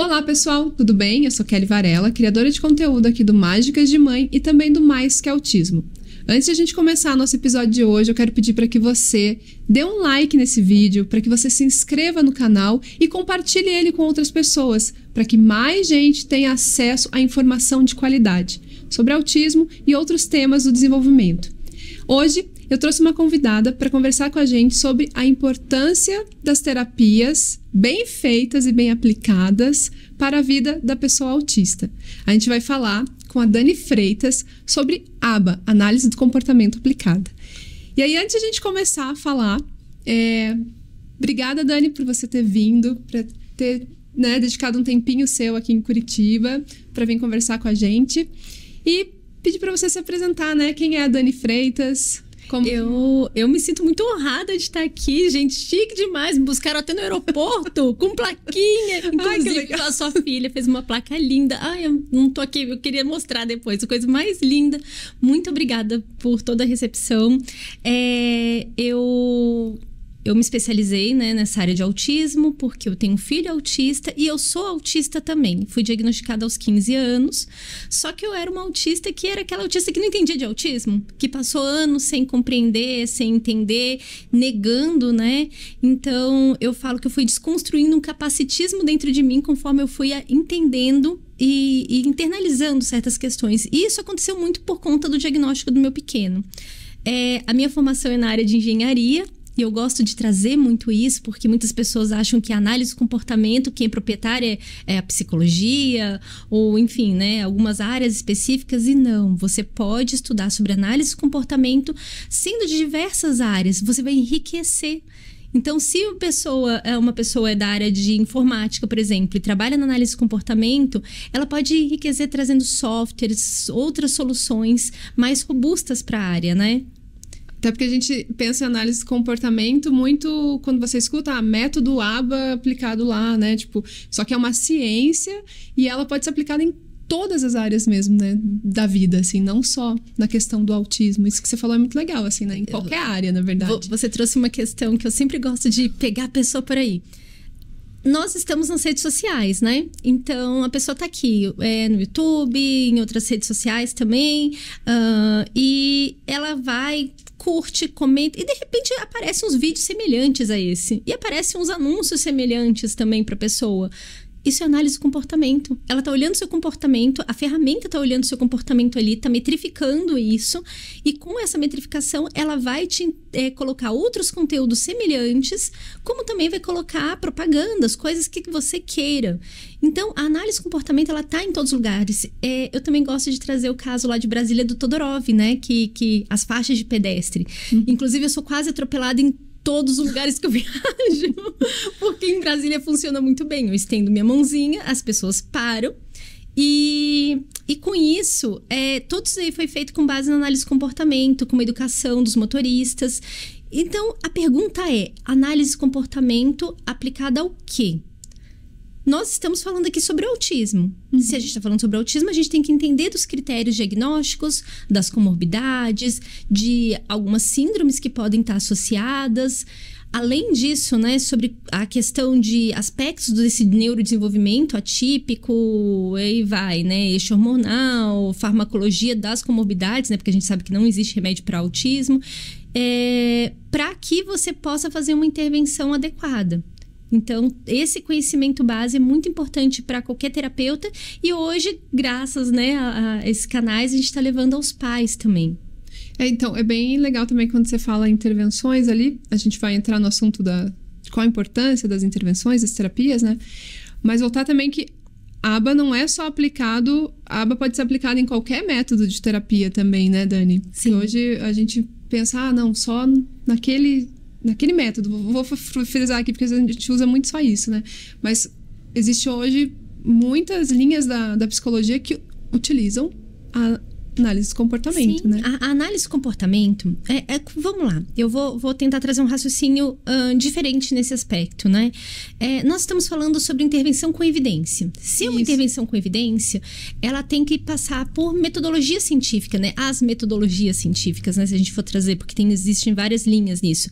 Olá, pessoal, tudo bem? Eu sou Kelly Varela, criadora de conteúdo aqui do Mágicas de Mãe e também do Mais que Autismo. Antes de a gente começar nosso episódio de hoje, eu quero pedir para que você dê um like nesse vídeo, para que você se inscreva no canal e compartilhe ele com outras pessoas, para que mais gente tenha acesso a informação de qualidade sobre autismo e outros temas do desenvolvimento. Hoje eu trouxe uma convidada para conversar com a gente sobre a importância das terapias bem feitas e bem aplicadas para a vida da pessoa autista. A gente vai falar com a Dani Freitas sobre ABA, Análise do Comportamento Aplicada. E aí, antes de a gente começar a falar, é... obrigada, Dani, por você ter vindo, para ter né, dedicado um tempinho seu aqui em Curitiba para vir conversar com a gente. E pedir para você se apresentar, né? Quem é a Dani Freitas? Como... Eu, eu me sinto muito honrada de estar aqui, gente. Chique demais. Me buscaram até no aeroporto com plaquinha. Inclusive, Ai, a sua filha fez uma placa linda. Ai, eu não tô aqui, eu queria mostrar depois. A coisa mais linda. Muito obrigada por toda a recepção. É, eu eu me especializei né, nessa área de autismo, porque eu tenho um filho autista e eu sou autista também. Fui diagnosticada aos 15 anos, só que eu era uma autista que era aquela autista que não entendia de autismo, que passou anos sem compreender, sem entender, negando, né? Então, eu falo que eu fui desconstruindo um capacitismo dentro de mim conforme eu fui entendendo e, e, internalizando certas questões. E isso aconteceu muito por conta do diagnóstico do meu pequeno. É, a minha formação é na área de engenharia, e eu gosto de trazer muito isso, porque muitas pessoas acham que a análise do comportamento, quem é proprietária é, é a psicologia, ou enfim, né, algumas áreas específicas, e não. Você pode estudar sobre análise do comportamento, sendo de diversas áreas, você vai enriquecer. Então, se uma pessoa, é, uma pessoa é da área de informática, por exemplo, e trabalha na análise de comportamento, ela pode enriquecer trazendo softwares, outras soluções mais robustas para a área, né? Até porque a gente pensa em análise de comportamento muito quando você escuta ah, método ABA aplicado lá, né? Tipo, só que é uma ciência e ela pode ser aplicada em todas as áreas mesmo, né, da vida, assim, não só na questão do autismo. Isso que você falou é muito legal, assim, né, em qualquer área, na verdade. Você trouxe uma questão que eu sempre gosto de pegar a pessoa por aí nós estamos nas redes sociais, né? Então a pessoa está aqui é, no YouTube, em outras redes sociais também, uh, e ela vai curte, comenta e de repente aparecem uns vídeos semelhantes a esse e aparecem uns anúncios semelhantes também para pessoa. Isso é análise do comportamento. Ela está olhando seu comportamento, a ferramenta está olhando seu comportamento ali, está metrificando isso, e com essa metrificação, ela vai te é, colocar outros conteúdos semelhantes, como também vai colocar propagandas, coisas que você queira. Então, a análise do comportamento, ela está em todos os lugares. É, eu também gosto de trazer o caso lá de Brasília do Todorov, né? Que, que as faixas de pedestre. Hum. Inclusive, eu sou quase atropelada em todos os lugares que eu viajo. Porque em Brasília funciona muito bem. Eu estendo minha mãozinha, as pessoas param. E, e com isso, é, tudo isso aí foi feito com base na análise de comportamento, com uma educação dos motoristas. Então, a pergunta é: análise de comportamento aplicada ao quê? Nós estamos falando aqui sobre autismo. Uhum. Se a gente está falando sobre autismo, a gente tem que entender dos critérios diagnósticos, das comorbidades, de algumas síndromes que podem estar associadas. Além disso, né, sobre a questão de aspectos desse neurodesenvolvimento atípico, aí vai, né, eixo hormonal, farmacologia das comorbidades, né, porque a gente sabe que não existe remédio para autismo, é, para que você possa fazer uma intervenção adequada. Então, esse conhecimento base é muito importante para qualquer terapeuta e hoje, graças né, a, a esses canais, a gente está levando aos pais também. É, então, é bem legal também quando você fala intervenções ali, a gente vai entrar no assunto da qual a importância das intervenções, das terapias, né? Mas voltar também que a aba não é só aplicado, a aba pode ser aplicada em qualquer método de terapia também, né, Dani? Sim. Que hoje a gente pensa, ah, não, só naquele naquele método. Vou frisar aqui porque a gente usa muito só isso, né? Mas existe hoje muitas linhas da, da psicologia que utilizam a análise de comportamento, Sim, né? A, a análise de comportamento, é, é, vamos lá, eu vou, vou tentar trazer um raciocínio uh, diferente nesse aspecto, né? É, nós estamos falando sobre intervenção com evidência. Se é uma intervenção com evidência, ela tem que passar por metodologia científica, né? As metodologias científicas, né? Se a gente for trazer, porque tem, existem várias linhas nisso.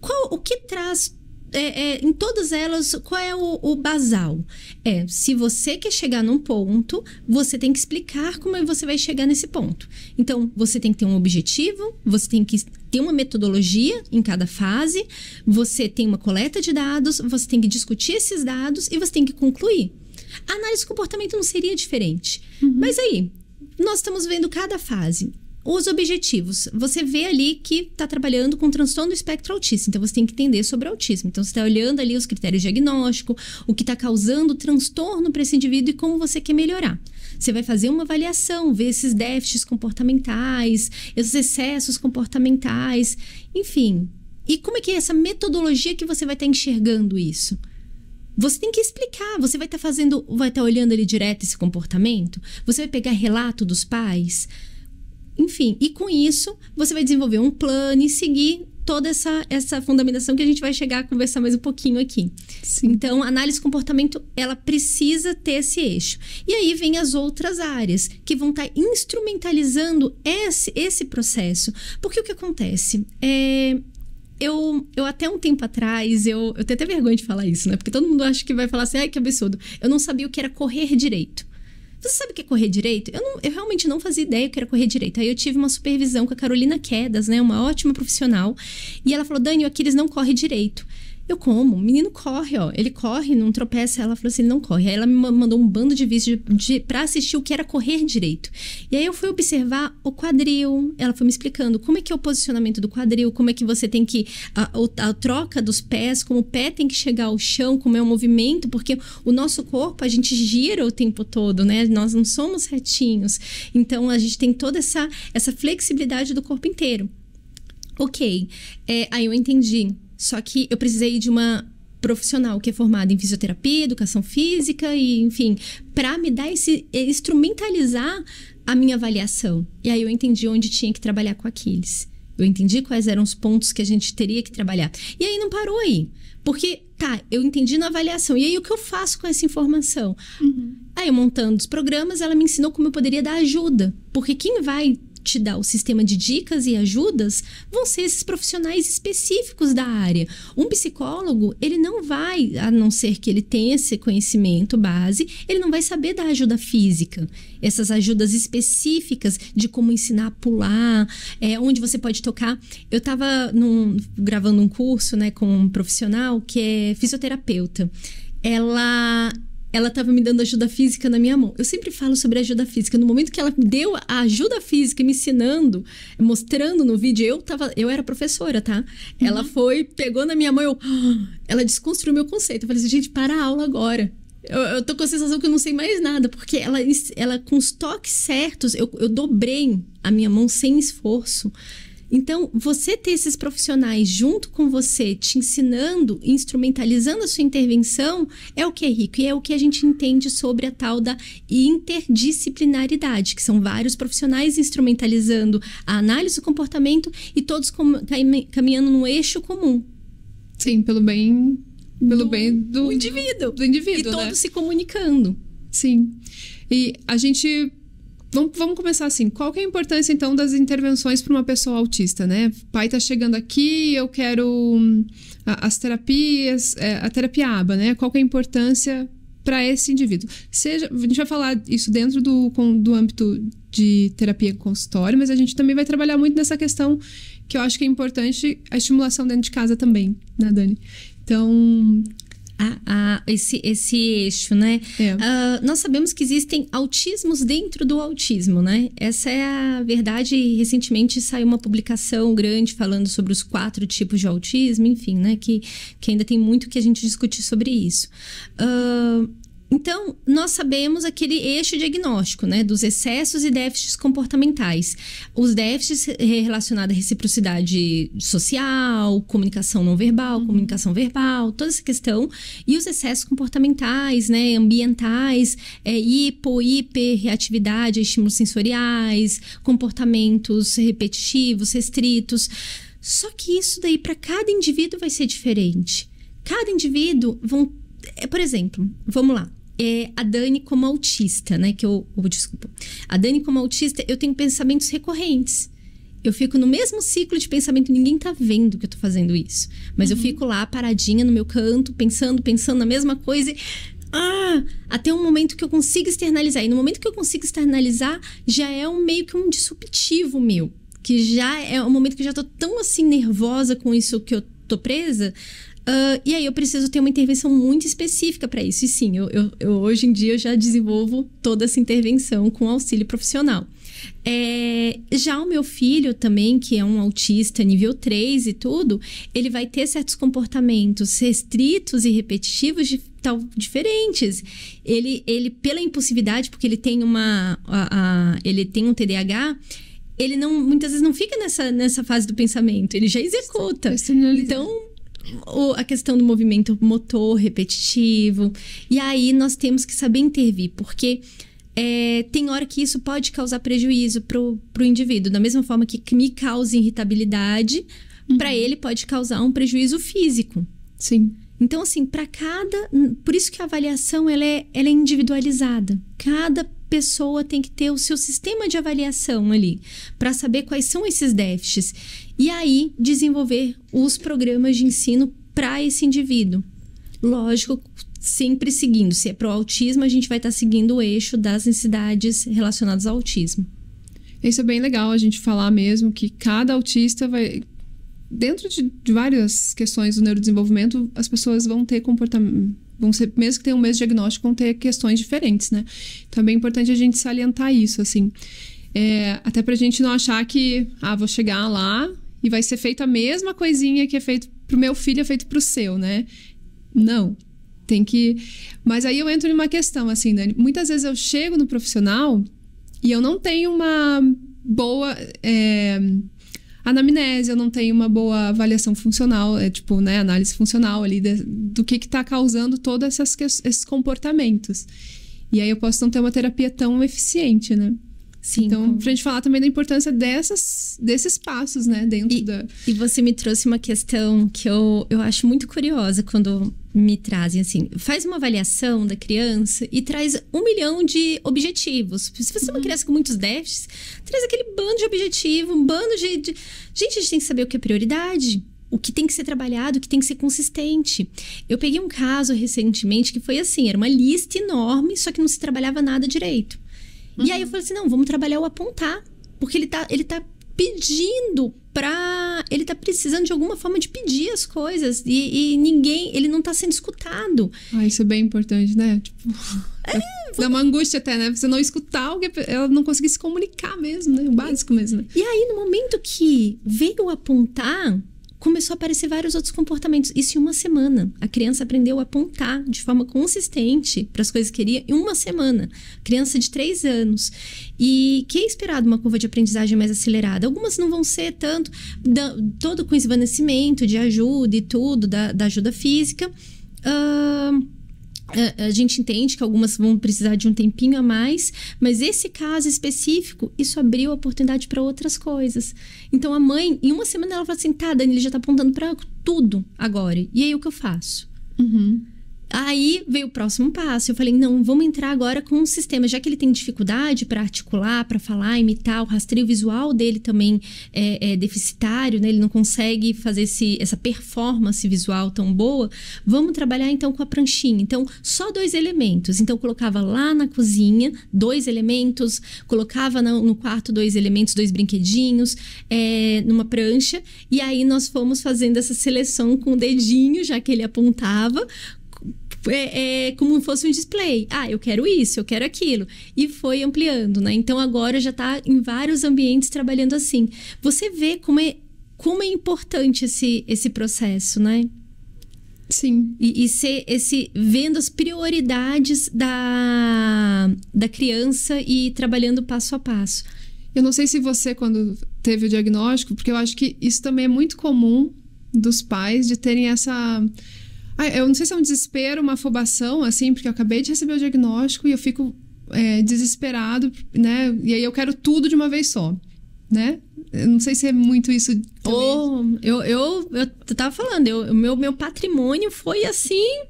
Qual, o que traz é, é, em todas elas, qual é o, o, basal? É, se você quer chegar num ponto, você tem que explicar como é você vai chegar nesse ponto. Então, você tem que ter um objetivo, você tem que ter uma metodologia em cada fase, você tem uma coleta de dados, você tem que discutir esses dados e você tem que concluir. A análise de comportamento não seria diferente. Uhum. Mas aí, nós estamos vendo cada fase. Os objetivos. Você vê ali que está trabalhando com transtorno do espectro autista, então você tem que entender sobre autismo. Então você está olhando ali os critérios de diagnóstico, o que está causando o transtorno para esse indivíduo e como você quer melhorar. Você vai fazer uma avaliação, ver esses déficits comportamentais, esses excessos comportamentais, enfim. E como é que é essa metodologia que você vai estar tá enxergando isso? Você tem que explicar. Você vai estar tá fazendo, vai estar tá olhando ali direto esse comportamento? Você vai pegar relato dos pais? Enfim, e com isso, você vai desenvolver um plano e seguir toda essa, essa fundamentação que a gente vai chegar a conversar mais um pouquinho aqui. Sim. Então, análise de comportamento, ela precisa ter esse eixo. E aí vem as outras áreas que vão estar tá instrumentalizando esse, esse processo. Porque o que acontece? É, eu, eu até um tempo atrás, eu, eu tenho até vergonha de falar isso, né? Porque todo mundo acha que vai falar assim, ai, que absurdo. Eu não sabia o que era correr direito. Você sabe o que é correr direito? Eu, não, eu realmente não fazia ideia que era correr direito. Aí eu tive uma supervisão com a Carolina Quedas, né? Uma ótima profissional. E ela falou: Dani, o Aquiles não corre direito. Eu como, o menino corre, ó. Ele corre, não tropeça. Ela falou assim: ele não corre. Aí ela me mandou um bando de vídeos de, de, pra assistir o que era correr direito. E aí eu fui observar o quadril. Ela foi me explicando como é que é o posicionamento do quadril, como é que você tem que. A, a troca dos pés, como o pé tem que chegar ao chão, como é o movimento, porque o nosso corpo, a gente gira o tempo todo, né? Nós não somos retinhos. Então a gente tem toda essa, essa flexibilidade do corpo inteiro. Ok, é, aí eu entendi só que eu precisei de uma profissional que é formada em fisioterapia, educação física e, enfim, para me dar esse eh, instrumentalizar a minha avaliação. E aí eu entendi onde tinha que trabalhar com Aquiles. Eu entendi quais eram os pontos que a gente teria que trabalhar. E aí não parou aí. Porque, tá, eu entendi na avaliação. E aí o que eu faço com essa informação? Uhum. Aí, montando os programas, ela me ensinou como eu poderia dar ajuda. Porque quem vai te dá o sistema de dicas e ajudas vão ser esses profissionais específicos da área. Um psicólogo, ele não vai, a não ser que ele tenha esse conhecimento base, ele não vai saber da ajuda física. Essas ajudas específicas de como ensinar a pular, é, onde você pode tocar. Eu estava gravando um curso né, com um profissional que é fisioterapeuta. Ela ela estava me dando ajuda física na minha mão. Eu sempre falo sobre ajuda física. No momento que ela deu a ajuda física, me ensinando, mostrando no vídeo, eu tava, eu era professora, tá? Uhum. Ela foi, pegou na minha mão, eu, ela desconstruiu meu conceito. Eu falei assim, gente, para a aula agora. Eu, eu tô com a sensação que eu não sei mais nada, porque ela, ela com os toques certos, eu, eu dobrei a minha mão sem esforço. Então, você ter esses profissionais junto com você, te ensinando, instrumentalizando a sua intervenção, é o que é rico e é o que a gente entende sobre a tal da interdisciplinaridade, que são vários profissionais instrumentalizando a análise do comportamento e todos caminhando no eixo comum. Sim, pelo bem pelo do, bem do, indivíduo. Do indivíduo, E né? todos se comunicando. Sim. E a gente Vamos, vamos começar assim. Qual é a importância, então, das intervenções para uma pessoa autista, né? Pai está chegando aqui, eu quero hum, as terapias, é, a terapia aba, né? Qual é a importância para esse indivíduo? Seja, a gente vai falar isso dentro do, com, do âmbito de terapia consultório, mas a gente também vai trabalhar muito nessa questão que eu acho que é importante, a estimulação dentro de casa também, né, Dani? Então, a, a esse, esse eixo, né? É. Uh, nós sabemos que existem autismos dentro do autismo, né? Essa é a verdade. Recentemente saiu uma publicação grande falando sobre os quatro tipos de autismo, enfim, né? Que, que ainda tem muito que a gente discutir sobre isso. Uh, então, nós sabemos aquele eixo diagnóstico, né, dos excessos e déficits comportamentais. Os déficits relacionados à reciprocidade social, comunicação não verbal, uhum. comunicação verbal, toda essa questão, e os excessos comportamentais, né, ambientais, é, hipo, hiper, reatividade, estímulos sensoriais, comportamentos repetitivos, restritos. Só que isso daí para cada indivíduo vai ser diferente. Cada indivíduo vão é, por exemplo, vamos lá é, a Dani como autista, né? Que eu, oh, desculpa. A Dani como autista, eu tenho pensamentos recorrentes. Eu fico no mesmo ciclo de pensamento, ninguém tá vendo que eu tô fazendo isso. Mas uhum. eu fico lá paradinha no meu canto, pensando, pensando na mesma coisa e ah, até um momento que eu consigo externalizar. E no momento que eu consigo externalizar, já é um meio que um disruptivo meu. Que já é um momento que eu já tô tão assim nervosa com isso que eu tô presa. Uh, e aí eu preciso ter uma intervenção muito específica para isso. E sim, eu, eu, eu, hoje em dia eu já desenvolvo toda essa intervenção com auxílio profissional. É, já o meu filho também, que é um autista nível 3 e tudo, ele vai ter certos comportamentos restritos e repetitivos de tal, diferentes. Ele, ele, pela impulsividade, porque ele tem uma. A, a, ele tem um TDAH, ele não muitas vezes não fica nessa, nessa fase do pensamento, ele já executa. Então a questão do movimento motor repetitivo. E aí nós temos que saber intervir, porque é, tem hora que isso pode causar prejuízo para o indivíduo, da mesma forma que me causa irritabilidade, uhum. para ele pode causar um prejuízo físico. Sim. Então, assim, para cada. Por isso que a avaliação ela é, ela é individualizada. Cada pessoa tem que ter o seu sistema de avaliação ali, para saber quais são esses déficits. E aí desenvolver os programas de ensino para esse indivíduo. Lógico, sempre seguindo. Se é para o autismo, a gente vai estar tá seguindo o eixo das necessidades relacionadas ao autismo. Isso é bem legal a gente falar mesmo que cada autista vai. Dentro de, de várias questões do neurodesenvolvimento, as pessoas vão ter comportamentos vão ser, mesmo que tenham o mesmo diagnóstico, vão ter questões diferentes, né? Então é bem importante a gente salientar isso, assim. É, até pra gente não achar que, ah, vou chegar lá e vai ser feita a mesma coisinha que é feito pro meu filho, é feito pro seu, né? Não. Tem que. Mas aí eu entro numa questão, assim, Dani. Muitas vezes eu chego no profissional e eu não tenho uma boa. É anamnese, eu não tenho uma boa avaliação funcional, é tipo, né, análise funcional ali de, do que está causando todos esses comportamentos. E aí eu posso não ter uma terapia tão eficiente, né? Então, pra gente falar também da importância dessas, desses passos, né, dentro e, da... E você me trouxe uma questão que eu, eu acho muito curiosa quando me trazem, assim, faz uma avaliação da criança e traz um milhão de objetivos. Se você é uma uhum. criança com muitos déficits, traz aquele bando de objetivo, um bando de, de... Gente, a gente tem que saber o que é prioridade o que tem que ser trabalhado, o que tem que ser consistente. Eu peguei um caso recentemente que foi assim, era uma lista enorme, só que não se trabalhava nada direito. Uhum. E aí eu uhum. falei assim: não, vamos trabalhar o apontar. Porque ele tá, ele tá pedindo pra. Ele tá precisando de alguma forma de pedir as coisas. E, e ninguém. Ele não tá sendo escutado. Ah, isso é bem importante, né? Tipo. É, vou... Dá uma angústia até, né? Você não escutar alguém, ela não conseguir se comunicar mesmo, né? O básico mesmo. Né? E aí, no momento que veio apontar, começou a aparecer vários outros comportamentos. Isso em uma semana. A criança aprendeu a apontar de forma consistente para as coisas que queria em uma semana. Criança de três anos. E que é esperado uma curva de aprendizagem mais acelerada. Algumas não vão ser tanto, da, todo com esvanecimento de ajuda e tudo, da, da ajuda física. Uh, a gente entende que algumas vão precisar de um tempinho a mais, mas esse caso específico, isso abriu a oportunidade para outras coisas. Então a mãe, em uma semana, ela fala assim: tá, Dani, ele já tá apontando para tudo agora. E aí o que eu faço? Uhum. Aí veio o próximo passo. Eu falei, não, vamos entrar agora com um sistema, já que ele tem dificuldade para articular, para falar, imitar, o rastreio visual dele também é, é deficitário, né? Ele não consegue fazer esse, essa performance visual tão boa. Vamos trabalhar então com a pranchinha. Então, só dois elementos. Então, colocava lá na cozinha dois elementos, colocava no, no quarto dois elementos, dois brinquedinhos, é, numa prancha. E aí nós fomos fazendo essa seleção com o dedinho, já que ele apontava é, é, como fosse um display. Ah, eu quero isso, eu quero aquilo. E foi ampliando, né? Então agora já está em vários ambientes trabalhando assim. Você vê como é, como é importante esse, esse processo, né? Sim. E, e ser esse vendo as prioridades da, da criança e trabalhando passo a passo. Eu não sei se você, quando teve o diagnóstico, porque eu acho que isso também é muito comum dos pais de terem essa ah, eu não sei se é um desespero, uma afobação, assim, porque eu acabei de receber o diagnóstico e eu fico é, desesperado, né? E aí eu quero tudo de uma vez só, né? Eu não sei se é muito isso. Ou oh, eu, eu, eu tava falando, eu, meu, meu patrimônio foi assim.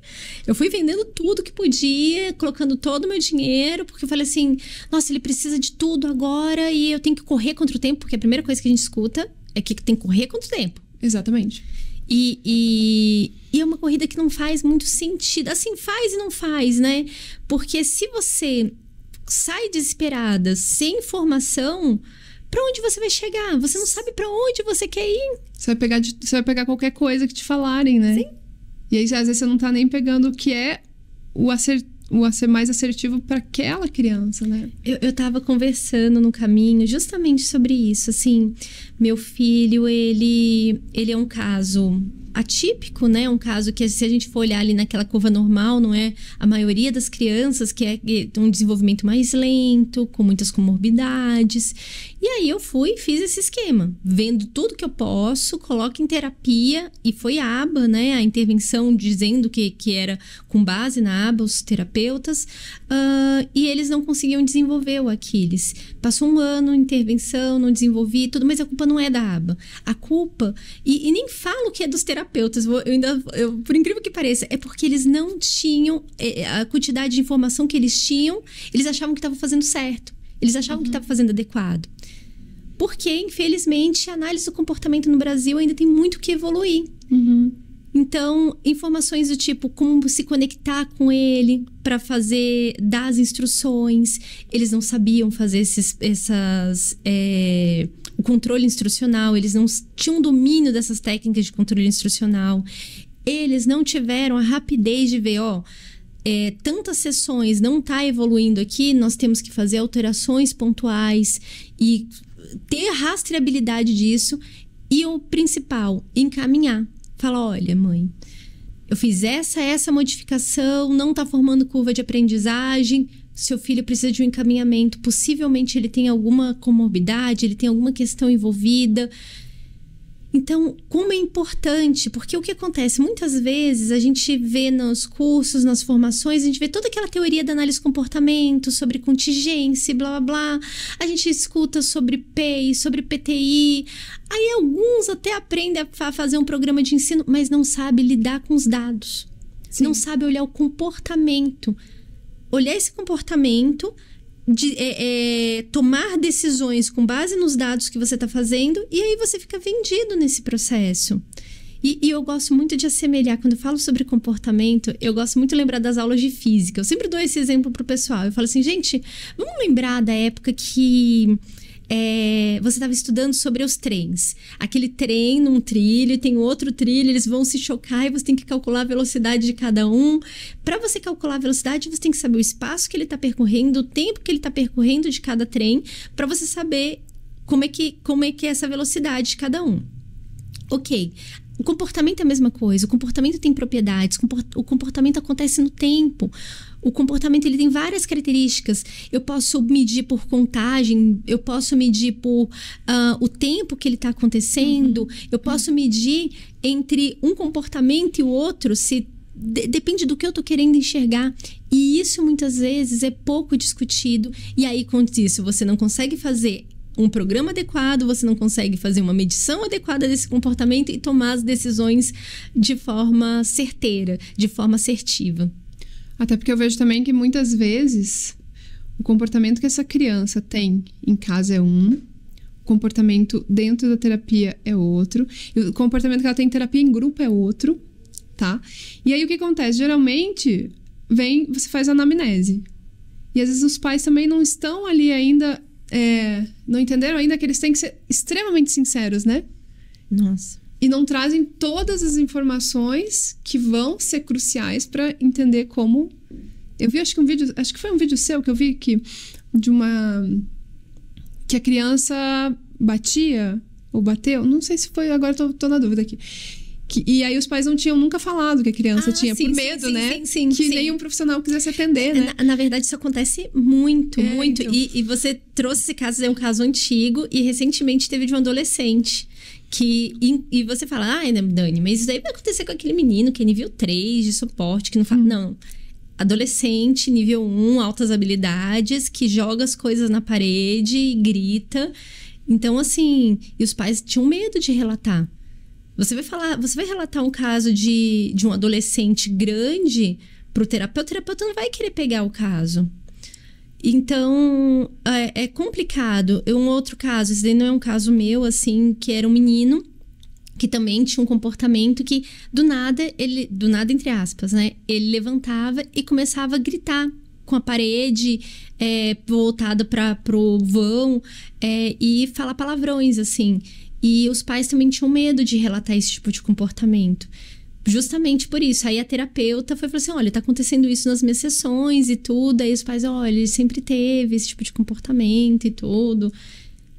Eu fui vendendo tudo que podia, colocando todo o meu dinheiro, porque eu falei assim: nossa, ele precisa de tudo agora e eu tenho que correr contra o tempo, porque a primeira coisa que a gente escuta é que tem que correr contra o tempo. Exatamente. E, e, e, é uma corrida que não faz muito sentido. Assim, faz e não faz, né? Porque se você sai desesperada, sem informação, para onde você vai chegar? Você não sabe para onde você quer ir. Você vai, pegar de, você vai pegar qualquer coisa que te falarem, né? Sim. E aí, às vezes, você não tá nem pegando o que é o acerto o a ser mais assertivo para aquela criança, né? Eu, eu tava conversando no caminho justamente sobre isso, assim, meu filho, ele ele é um caso atípico, né? Um caso que, se a gente for olhar ali naquela curva normal, não é a maioria das crianças que é um desenvolvimento mais lento, com muitas comorbidades. E aí eu fui e fiz esse esquema, vendo tudo que eu posso, coloco em terapia, e foi a aba, né? A intervenção dizendo que, que era com base na aba, os terapeutas, uh, e eles não conseguiam desenvolver o Aquiles. Passou um ano, intervenção, não desenvolvi tudo, mas a culpa não é da aba. A culpa, e, e nem falo que é dos terapeutas terapeutas, eu ainda, eu, por incrível que pareça, é porque eles não tinham é, é, a quantidade de informação que eles tinham, eles achavam que estavam fazendo certo. Eles achavam uhum. que estavam fazendo adequado. Porque, infelizmente, a análise do comportamento no Brasil ainda tem muito que evoluir. Uhum. Então, informações do tipo como se conectar com ele para fazer, dar as instruções. Eles não sabiam fazer esses, essas. É o controle instrucional, eles não tinham domínio dessas técnicas de controle instrucional, eles não tiveram a rapidez de ver, ó. É, tantas sessões não está evoluindo aqui, nós temos que fazer alterações pontuais e ter rastreabilidade disso. E o principal, encaminhar. Falar: olha, mãe, eu fiz essa, essa modificação, não está formando curva de aprendizagem, seu filho precisa de um encaminhamento, possivelmente ele tem alguma comorbidade, ele tem alguma questão envolvida. Então, como é importante, porque o que acontece? Muitas vezes a gente vê nos cursos, nas formações, a gente vê toda aquela teoria da análise de comportamento, sobre contingência, blá blá blá. A gente escuta sobre PEI, sobre PTI. Aí alguns até aprendem a fazer um programa de ensino, mas não sabe lidar com os dados. Sim. Não sabe olhar o comportamento olhar esse comportamento, de, é, é, tomar decisões com base nos dados que você está fazendo, e aí você fica vendido nesse processo. E, e, eu gosto muito de assemelhar, quando eu falo sobre comportamento, eu gosto muito de lembrar das aulas de física. Eu sempre dou esse exemplo pro pessoal. Eu falo assim, gente, vamos lembrar da época que é, você estava estudando sobre os trens. Aquele trem num trilho, tem outro trilho, eles vão se chocar e você tem que calcular a velocidade de cada um. Para você calcular a velocidade, você tem que saber o espaço que ele está percorrendo, o tempo que ele está percorrendo de cada trem, para você saber como é que como é que é essa velocidade de cada um. Ok. O comportamento é a mesma coisa, o comportamento tem propriedades, o comportamento acontece no tempo o comportamento ele tem várias características. Eu posso medir por contagem, eu posso medir por uh, o tempo que ele está acontecendo, uhum. eu posso uhum. medir entre um comportamento e o outro, se de, depende do que eu estou querendo enxergar. E isso muitas vezes é pouco discutido. E aí, com isso, você não consegue fazer um programa adequado, você não consegue fazer uma medição adequada desse comportamento e tomar as decisões de forma certeira, de forma assertiva. Até porque eu vejo também que muitas vezes o comportamento que essa criança tem em casa é um, o comportamento dentro da terapia é outro, o comportamento que ela tem em terapia em grupo é outro, tá? E aí o que acontece? Geralmente vem, você faz anamnese. E às vezes os pais também não estão ali ainda, é, não entenderam ainda que eles têm que ser extremamente sinceros, né? Nossa e não trazem todas as informações que vão ser cruciais para entender como. Eu vi, acho que um vídeo, acho que foi um vídeo seu que eu vi que de uma que a criança batia ou bateu, não sei se foi, agora tô, tô na dúvida aqui. Que, e aí os pais não tinham nunca falado que a criança ah, tinha, sim, por medo, sim, né? Sim, que nenhum profissional quisesse atender, é, né? Na, na verdade, isso acontece muito, é, muito. Então... E, e, você trouxe esse caso, é um caso antigo, e recentemente teve de um adolescente que e, e, você fala, ah, Dani, mas isso daí vai acontecer com aquele menino que é nível 3 de suporte, que não fala. Hum. Não. Adolescente, nível 1, altas habilidades, que joga as coisas na parede e grita. Então, assim, e os pais tinham medo de relatar. Você vai falar, você vai relatar um caso de, de um adolescente grande pro terapeuta, o terapeuta não vai querer pegar o caso. Então, é, é complicado. Um outro caso, esse daí não é um caso meu, assim, que era um menino que também tinha um comportamento que do nada ele do nada entre aspas né ele levantava e começava a gritar com a parede é, voltada para o vão é, e falar palavrões assim e os pais também tinham medo de relatar esse tipo de comportamento justamente por isso. Aí a terapeuta foi falou assim: olha, tá acontecendo isso nas minhas sessões e tudo. Aí os pais, olha, ele sempre teve esse tipo de comportamento e tudo.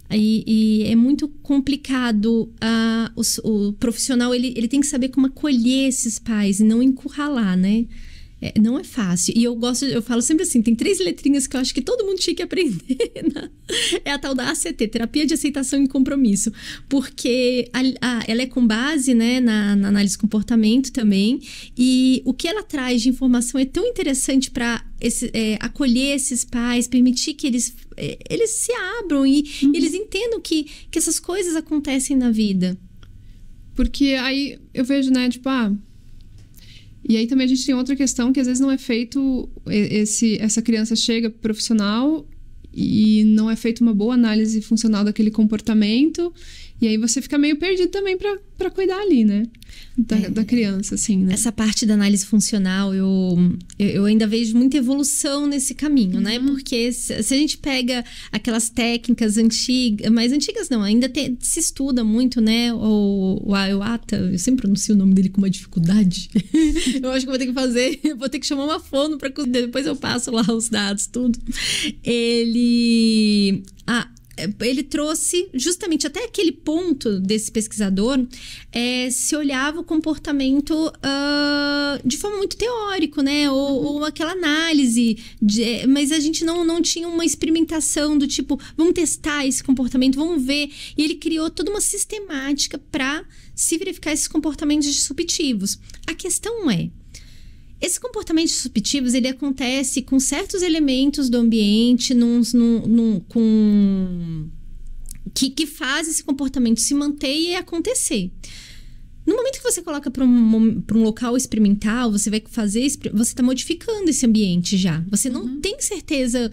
Aí, e é muito complicado uh, o, o, profissional ele, ele tem que saber como acolher esses pais e não encurralar, né? É, não é fácil. E eu gosto, eu falo sempre assim: tem três letrinhas que eu acho que todo mundo tinha que aprender. Né? É a tal da ACT, Terapia de Aceitação e Compromisso. Porque a, a, ela é com base né, na, na análise de comportamento também. E o que ela traz de informação é tão interessante para é, acolher esses pais, permitir que eles, é, eles se abram e, uhum. eles entendam que, que essas coisas acontecem na vida. Porque aí eu vejo, né, tipo, ah, e aí também a gente tem outra questão que às vezes não é feito esse essa criança chega profissional e não é feita uma boa análise funcional daquele comportamento e aí você fica meio perdido também para cuidar ali, né? Da, é, da criança, assim, né? Essa parte da análise funcional, eu, eu, ainda vejo muita evolução nesse caminho, né? uhum. né? Porque se, se, a gente pega aquelas técnicas antigas, mais antigas não, ainda se estuda muito, né? O, o Ayuata, eu sempre pronuncio o nome dele com uma dificuldade. eu acho que vou ter que fazer, vou ter que chamar uma fono para depois eu passo lá os dados, tudo. Ele. A, é, ele trouxe justamente até aquele ponto desse pesquisador é, se olhava o comportamento uh, de forma muito teórico, né? Ou, uhum. ou aquela análise, de, é, mas a gente não, não tinha uma experimentação do tipo, vamos testar esse comportamento, vamos ver. E ele criou toda uma sistemática para se verificar esses comportamentos disruptivos. A questão é, esses comportamentos disruptivos, ele acontece com certos elementos do ambiente, num, num, num com... Que, que faz esse comportamento se manter e acontecer. No momento que você coloca para um, um local experimental, você vai fazer. Você está modificando esse ambiente já. Você não uhum. tem certeza.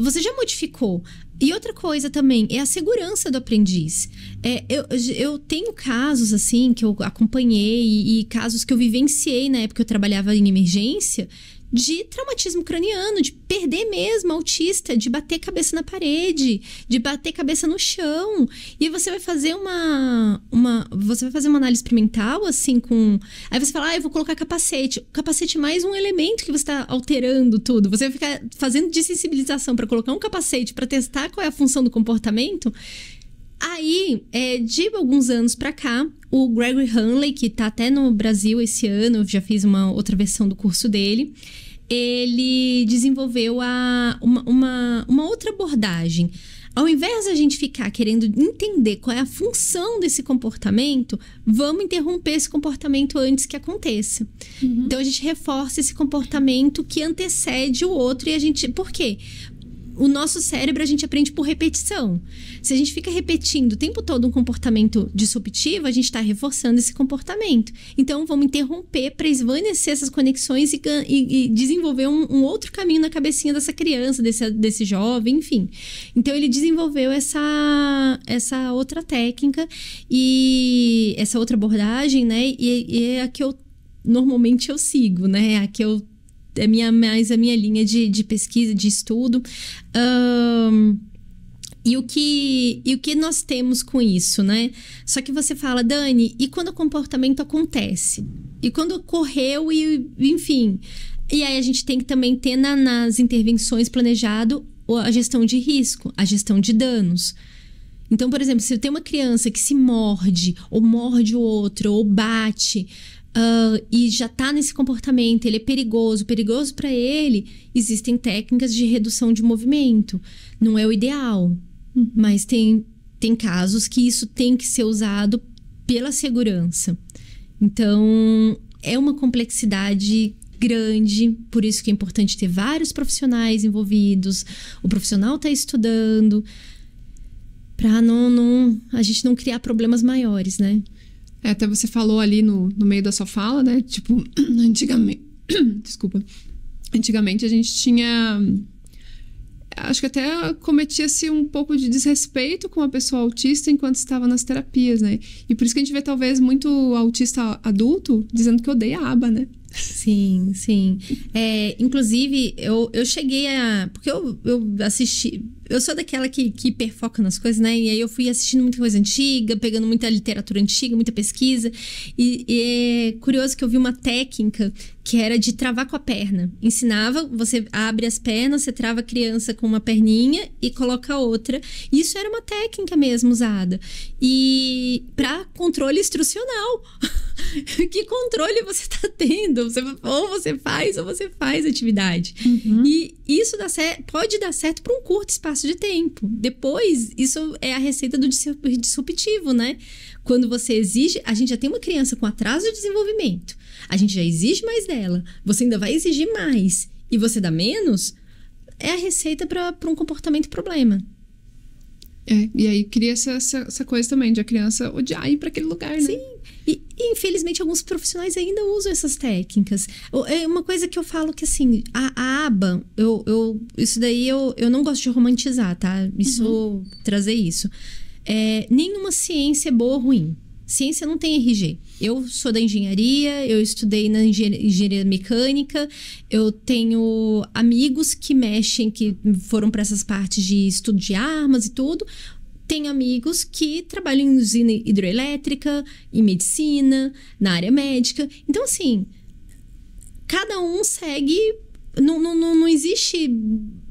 Você já modificou. E outra coisa também é a segurança do aprendiz. É, eu, eu tenho casos assim que eu acompanhei e, e casos que eu vivenciei na época que eu trabalhava em emergência de traumatismo craniano, de perder mesmo autista, de bater cabeça na parede, de bater cabeça no chão. E você vai fazer uma, uma você vai fazer uma análise experimental assim com, aí você fala: "Ah, eu vou colocar capacete". O capacete é mais um elemento que você está alterando tudo. Você vai ficar fazendo desensibilização para colocar um capacete para testar qual é a função do comportamento. Aí, é, de alguns anos pra cá, o Gregory Hanley, que tá até no Brasil esse ano, já fiz uma outra versão do curso dele, ele desenvolveu a, uma, uma, uma outra abordagem. Ao invés da gente ficar querendo entender qual é a função desse comportamento, vamos interromper esse comportamento antes que aconteça. Uhum. Então a gente reforça esse comportamento que antecede o outro e a gente. Por quê? o nosso cérebro a gente aprende por repetição. Se a gente fica repetindo o tempo todo um comportamento disruptivo, a gente está reforçando esse comportamento. Então, vamos interromper para esvanecer essas conexões e, e, e desenvolver um, um, outro caminho na cabecinha dessa criança, desse, desse jovem, enfim. Então, ele desenvolveu essa, essa outra técnica e essa outra abordagem, né? E, e é a que eu normalmente eu sigo, né? É a que eu é minha, mais a minha linha de, de pesquisa, de estudo. Um, e o, que, e o que nós temos com isso, né? Só que você fala, Dani, e quando o comportamento acontece? E quando ocorreu e, enfim. E aí a gente tem que também ter na, nas intervenções planejado a gestão de risco, a gestão de danos. Então, por exemplo, se eu tenho uma criança que se morde, ou morde o outro, ou bate, uh, e já está nesse comportamento, ele é perigoso, perigoso para ele, existem técnicas de redução de movimento. Não é o ideal, uhum. mas tem, tem casos que isso tem que ser usado pela segurança. Então, é uma complexidade grande, por isso que é importante ter vários profissionais envolvidos, o profissional está estudando, para não, não, a gente não criar problemas maiores, né? É, até você falou ali no, no meio da sua fala, né? Tipo, antigamente. Desculpa. Antigamente a gente tinha. Acho que até cometia-se um pouco de desrespeito com a pessoa autista enquanto estava nas terapias, né? E por isso que a gente vê talvez muito autista adulto dizendo que odeia a aba, né? Sim, sim. É, inclusive, eu, eu cheguei a. Porque eu, eu assisti, eu sou daquela que, que hiperfoca nas coisas, né? E aí eu fui assistindo muita coisa antiga, pegando muita literatura antiga, muita pesquisa. E, e, é curioso que eu vi uma técnica que era de travar com a perna. Ensinava, você abre as pernas, você trava a criança com uma perninha e coloca a outra. Isso era uma técnica mesmo usada. E para controle instrucional. que controle você tá tendo? Você, ou você faz ou você faz atividade. Uhum. E isso dá, pode dar certo para um curto espaço espaço de tempo. Depois, isso é a receita do disruptivo, né? Quando você exige, a gente já tem uma criança com atraso de desenvolvimento. A gente já exige mais dela. Você ainda vai exigir mais e você dá menos, é a receita para um comportamento problema. É, e aí cria essa, essa, coisa também de a criança odiar ir para aquele lugar, né? Sim infelizmente, alguns profissionais ainda usam essas técnicas. É uma coisa que eu falo que, assim, a, a aba, eu, eu, isso daí eu, eu não gosto de romantizar, tá? Isso, uhum. trazer isso. É, nenhuma ciência é boa ou ruim. Ciência não tem RG. Eu sou da engenharia, eu estudei na engenharia mecânica, eu tenho amigos que mexem, que foram para essas partes de estudo de armas e tudo, tem amigos que trabalham em usina hidroelétrica, em medicina, na área médica. Então, assim, cada um segue. Não, não, não existe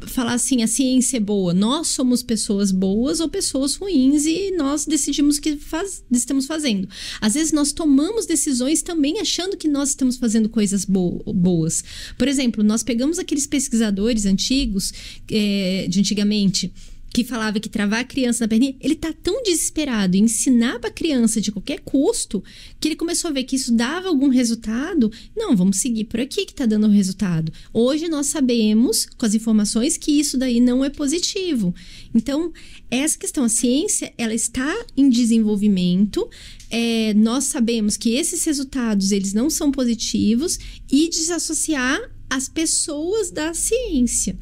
falar assim, a ciência é boa. Nós somos pessoas boas ou pessoas ruins e nós decidimos o que faz, estamos fazendo. Às vezes nós tomamos decisões também achando que nós estamos fazendo coisas bo boas. Por exemplo, nós pegamos aqueles pesquisadores antigos, é, de antigamente, que falava que travar a criança na perninha, ele tá tão desesperado em ensinar pra criança de qualquer custo, que ele começou a ver que isso dava algum resultado. Não, vamos seguir por aqui que tá dando resultado. Hoje nós sabemos, com as informações, que isso daí não é positivo. Então, essa questão, a ciência, ela está em desenvolvimento, é, nós sabemos que esses resultados, eles não são positivos, e desassociar as pessoas da ciência.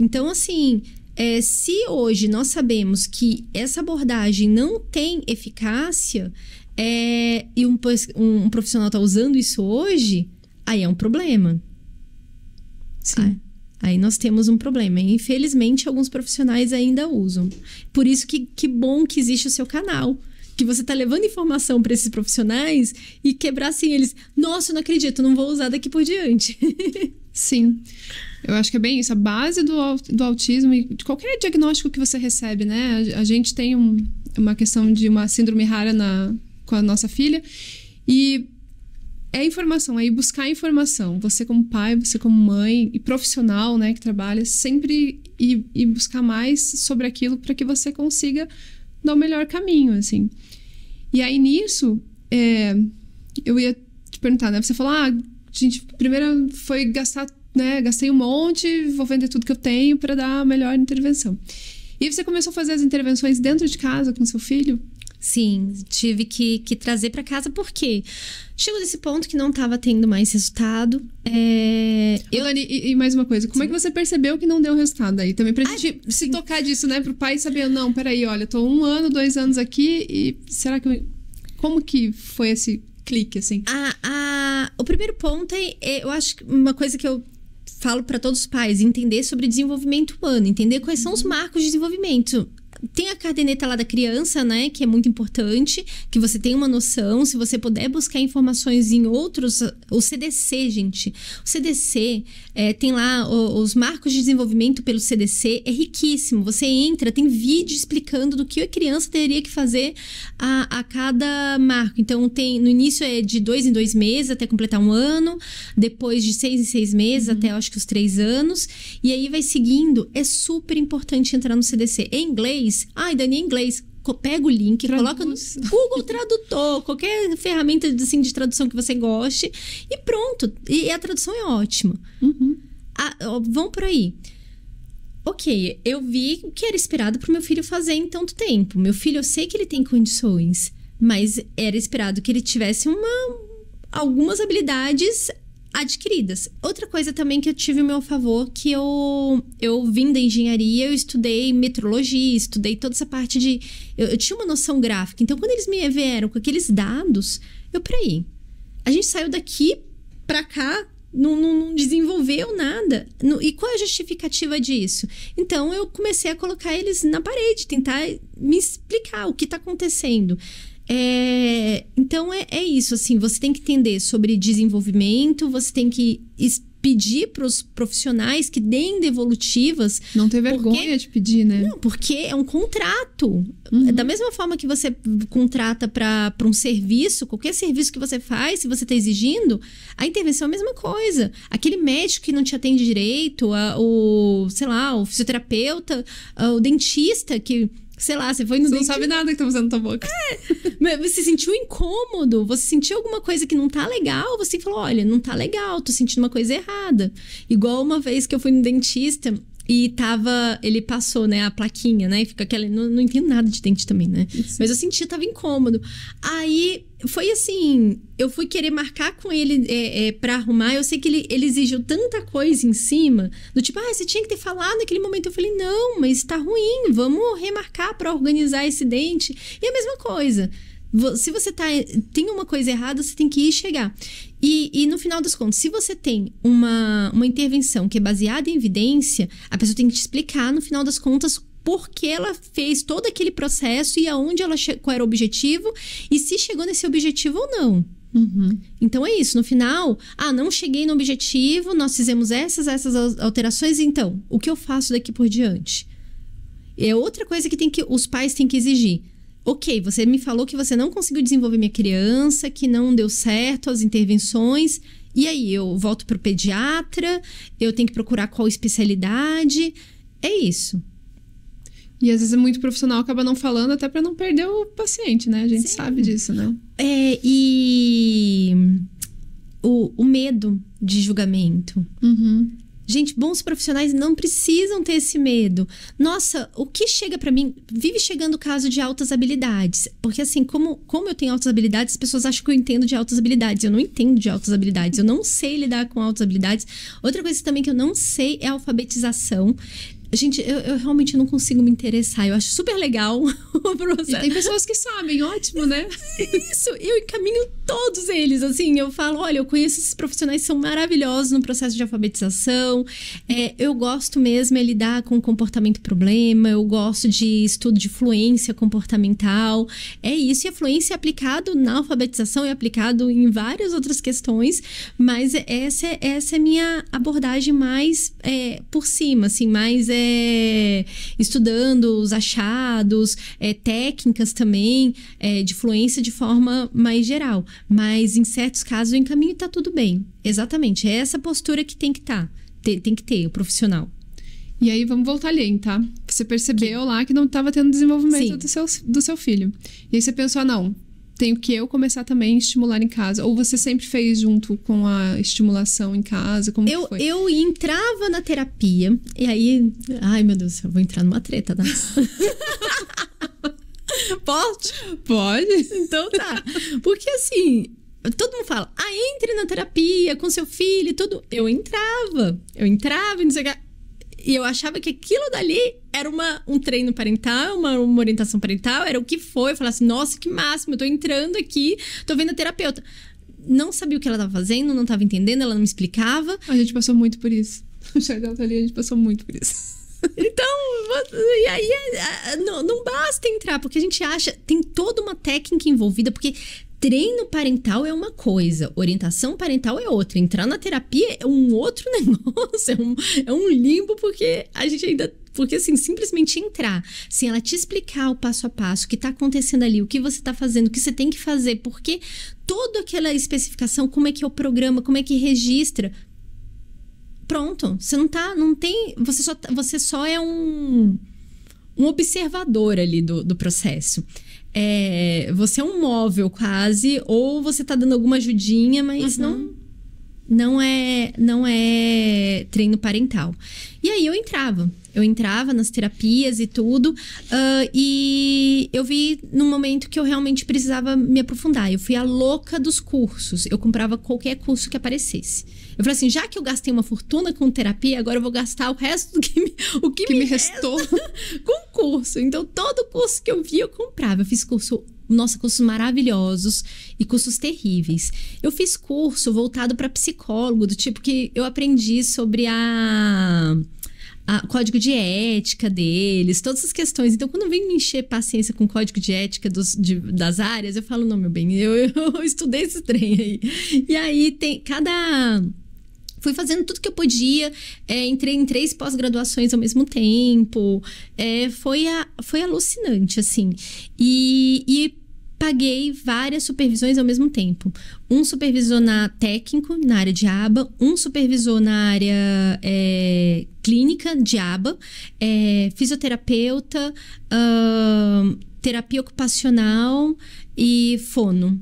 Então, assim, é, se hoje nós sabemos que essa abordagem não tem eficácia é, e um, um profissional está usando isso hoje, aí é um problema. Sim. Aí, aí nós temos um problema. infelizmente, alguns profissionais ainda usam. Por isso que, que bom que existe o seu canal que você está levando informação para esses profissionais e quebrar assim eles. Nossa, não acredito, não vou usar daqui por diante. Sim. Eu acho que é bem isso. A base do, do autismo e de qualquer diagnóstico que você recebe, né? A, a gente tem um, uma questão de uma síndrome rara na, com a nossa filha. E é informação, aí é buscar informação. Você como pai, você como mãe e profissional, né, que trabalha, sempre ir, ir buscar mais sobre aquilo para que você consiga dar o melhor caminho, assim. E aí nisso, é, eu ia te perguntar, né? Você falou, ah, gente, primeiro foi gastar, né? Gastei um monte, vou vender tudo que eu tenho para dar a melhor intervenção. E você começou a fazer as intervenções dentro de casa com seu filho? Sim, tive que, que trazer para casa porque chegou nesse ponto que não estava tendo mais resultado. É... Eu... e, e, mais uma coisa, como Sim. é que você percebeu que não deu resultado aí? Também pra ah, gente se tocar disso, né? Pro pai saber, não, peraí, olha, tô um ano, dois anos aqui e será que eu... Como que foi esse clique, assim? A, a, o primeiro ponto é, é, eu acho que uma coisa que eu falo para todos os pais, entender sobre desenvolvimento humano, entender quais uhum. são os uhum. marcos de desenvolvimento. Tem a caderneta lá da criança, né? Que é muito importante, que você tenha uma noção. Se você puder buscar informações em outros. O CDC, gente. O CDC é, tem lá o, os marcos de desenvolvimento pelo CDC, é riquíssimo. Você entra, tem vídeo explicando do que a criança teria que fazer a, a cada marco. Então, tem no início é de dois em dois meses até completar um ano, depois de seis em seis meses uhum. até acho que os três anos. E aí vai seguindo. É super importante entrar no CDC. Em inglês, inglês. Ah, Ai, Dani, é inglês pega o link, Traduz. coloca no Google Tradutor, qualquer ferramenta assim, de tradução que você goste e pronto. E a tradução é ótima. Uhum. Ah, vão por aí. Ok, eu vi que era esperado para meu filho fazer em tanto tempo. Meu filho, eu sei que ele tem condições, mas era esperado que ele tivesse uma algumas habilidades adquiridas. Outra coisa também que eu tive o meu favor, que eu, eu vim da engenharia, eu estudei metrologia, estudei toda essa parte de... Eu, eu tinha uma noção gráfica. Então, quando eles me vieram com aqueles dados, eu, peraí, a gente saiu daqui para cá, não, não, não, desenvolveu nada. e qual é a justificativa disso? Então eu comecei a colocar eles na parede, tentar me explicar o que está acontecendo. É, então é, é isso, assim, você tem que entender sobre desenvolvimento, você tem que pedir para os profissionais que deem devolutivas. Não ter vergonha porque... de pedir, né? Não, porque é um contrato. Uhum. Da mesma forma que você contrata para um serviço, qualquer serviço que você faz, se você está exigindo, a intervenção é a mesma coisa. Aquele médico que não te atende direito, a, o, sei lá, o fisioterapeuta, a, o dentista que sei lá, você foi no você dente... não sabe nada que tá fazendo na tua boca. É, mas você sentiu incômodo, você sentiu alguma coisa que não tá legal, você falou, olha, não tá legal, tô sentindo uma coisa errada. Igual uma vez que eu fui no dentista e tava, ele passou, né, a plaquinha, né, e fica aquela, não, não entendo nada de dente também, né? Mas eu senti, tava incômodo. Aí foi assim, eu fui querer marcar com ele é, é, para arrumar. Eu sei que ele, ele exigiu tanta coisa em cima, do tipo, ah, você tinha que ter falado naquele momento. Eu falei, não, mas tá ruim, vamos remarcar para organizar esse dente. E a mesma coisa. Se você tá, tem uma coisa errada, você tem que ir chegar. E, e, no final das contas, se você tem uma, uma intervenção que é baseada em evidência, a pessoa tem que te explicar, no final das contas, por que ela fez todo aquele processo e aonde ela qual era o objetivo e se chegou nesse objetivo ou não. Uhum. Então é isso, no final, ah, não cheguei no objetivo, nós fizemos essas, essas alterações, então, o que eu faço daqui por diante? É outra coisa que tem que os pais têm que exigir. OK, você me falou que você não conseguiu desenvolver minha criança, que não deu certo as intervenções. E aí, eu volto para o pediatra, eu tenho que procurar qual especialidade. É isso. E às vezes é muito profissional acaba não falando até para não perder o paciente, né? A gente Sim. sabe disso, né? É, e o, o medo de julgamento. Uhum. Gente, bons profissionais não precisam ter esse medo. Nossa, o que chega para mim, vive chegando o caso de altas habilidades. Porque assim, como, como eu tenho altas habilidades, as pessoas acham que eu entendo de altas habilidades. Eu não entendo de altas habilidades, eu não sei lidar com altas habilidades. Outra coisa também que eu não sei é alfabetização. Gente, eu, eu, realmente não consigo me interessar. Eu acho super legal o processo. E tem pessoas que sabem, ótimo, né? Isso, eu encaminho todos eles. Assim, eu falo: olha, eu conheço esses profissionais que são maravilhosos no processo de alfabetização. É, eu gosto mesmo é lidar com comportamento problema. Eu gosto de estudo de fluência comportamental. É isso. E a fluência é aplicado na alfabetização e é aplicado em várias outras questões. Mas essa, é, essa é a minha abordagem mais é, por cima, assim, mais. É, é, estudando os achados, é, técnicas também é, de fluência de forma mais geral. Mas em certos casos o encaminho está tudo bem. Exatamente. É essa postura que tem que estar. Tá, tem, que ter o profissional. E aí vamos voltar ali, tá? Você percebeu que... lá que não estava tendo desenvolvimento do seu, do seu filho. E aí você pensou, ah, não, tenho que eu começar também a estimular em casa? Ou você sempre fez junto com a estimulação em casa? Como eu, foi? Eu entrava na terapia, e aí. Ai, meu Deus, eu vou entrar numa treta, né? Pode? Pode. Então tá. Porque assim, todo mundo fala, ah, entre na terapia com seu filho e tudo. Eu entrava, eu entrava não sei o que. E eu achava que aquilo dali era uma, um treino parental, uma, uma orientação parental, era o que foi. Eu falava assim, nossa, que máximo, eu tô entrando aqui, tô vendo a terapeuta. Não sabia o que ela tava fazendo, não tava entendendo, ela não me explicava. A gente passou muito por isso. O Jardel tá ali, a gente passou muito por isso. Então, e aí não, não basta entrar, porque a gente acha, tem toda uma técnica envolvida, porque treino parental é uma coisa, orientação parental é outra. Entrar na terapia é um outro negócio, é um, é um limbo, porque a gente ainda. Porque, assim, simplesmente entrar, sem ela te explicar o passo a passo, o que está acontecendo ali, o que você está fazendo, o que você tem que fazer, porque toda aquela especificação, como é que é o programa, como é que registra, pronto. Você não tá, não tem, você só, tá, você só é um, um observador ali do, do processo é, você é um móvel quase, ou você tá dando alguma ajudinha, mas uhum. não não é não é treino parental. E aí eu entrava eu entrava nas terapias e tudo. Uh, e eu vi no momento que eu realmente precisava me aprofundar. Eu fui a louca dos cursos. Eu comprava qualquer curso que aparecesse. Eu falei assim, já que eu gastei uma fortuna com terapia, agora eu vou gastar o resto do que me, o que, que me, me restou com curso. Então, todo curso que eu vi, eu comprava. Eu fiz curso nossa, cursos maravilhosos e cursos terríveis. Eu fiz curso voltado para psicólogo, do tipo que eu aprendi sobre a a, código de ética deles, todas as questões. Então, quando vem me encher paciência com código de ética dos, de, das áreas, eu falo, não, meu bem, eu, eu estudei esse trem aí. E aí tem cada fui fazendo tudo que eu podia, é, entrei em três pós-graduações ao mesmo tempo, é, foi, a, foi alucinante, assim. E, e paguei várias supervisões ao mesmo tempo. Um supervisor na técnico, na área de aba, um supervisor na área é, clínica de aba, é, fisioterapeuta, uh, terapia ocupacional e fono.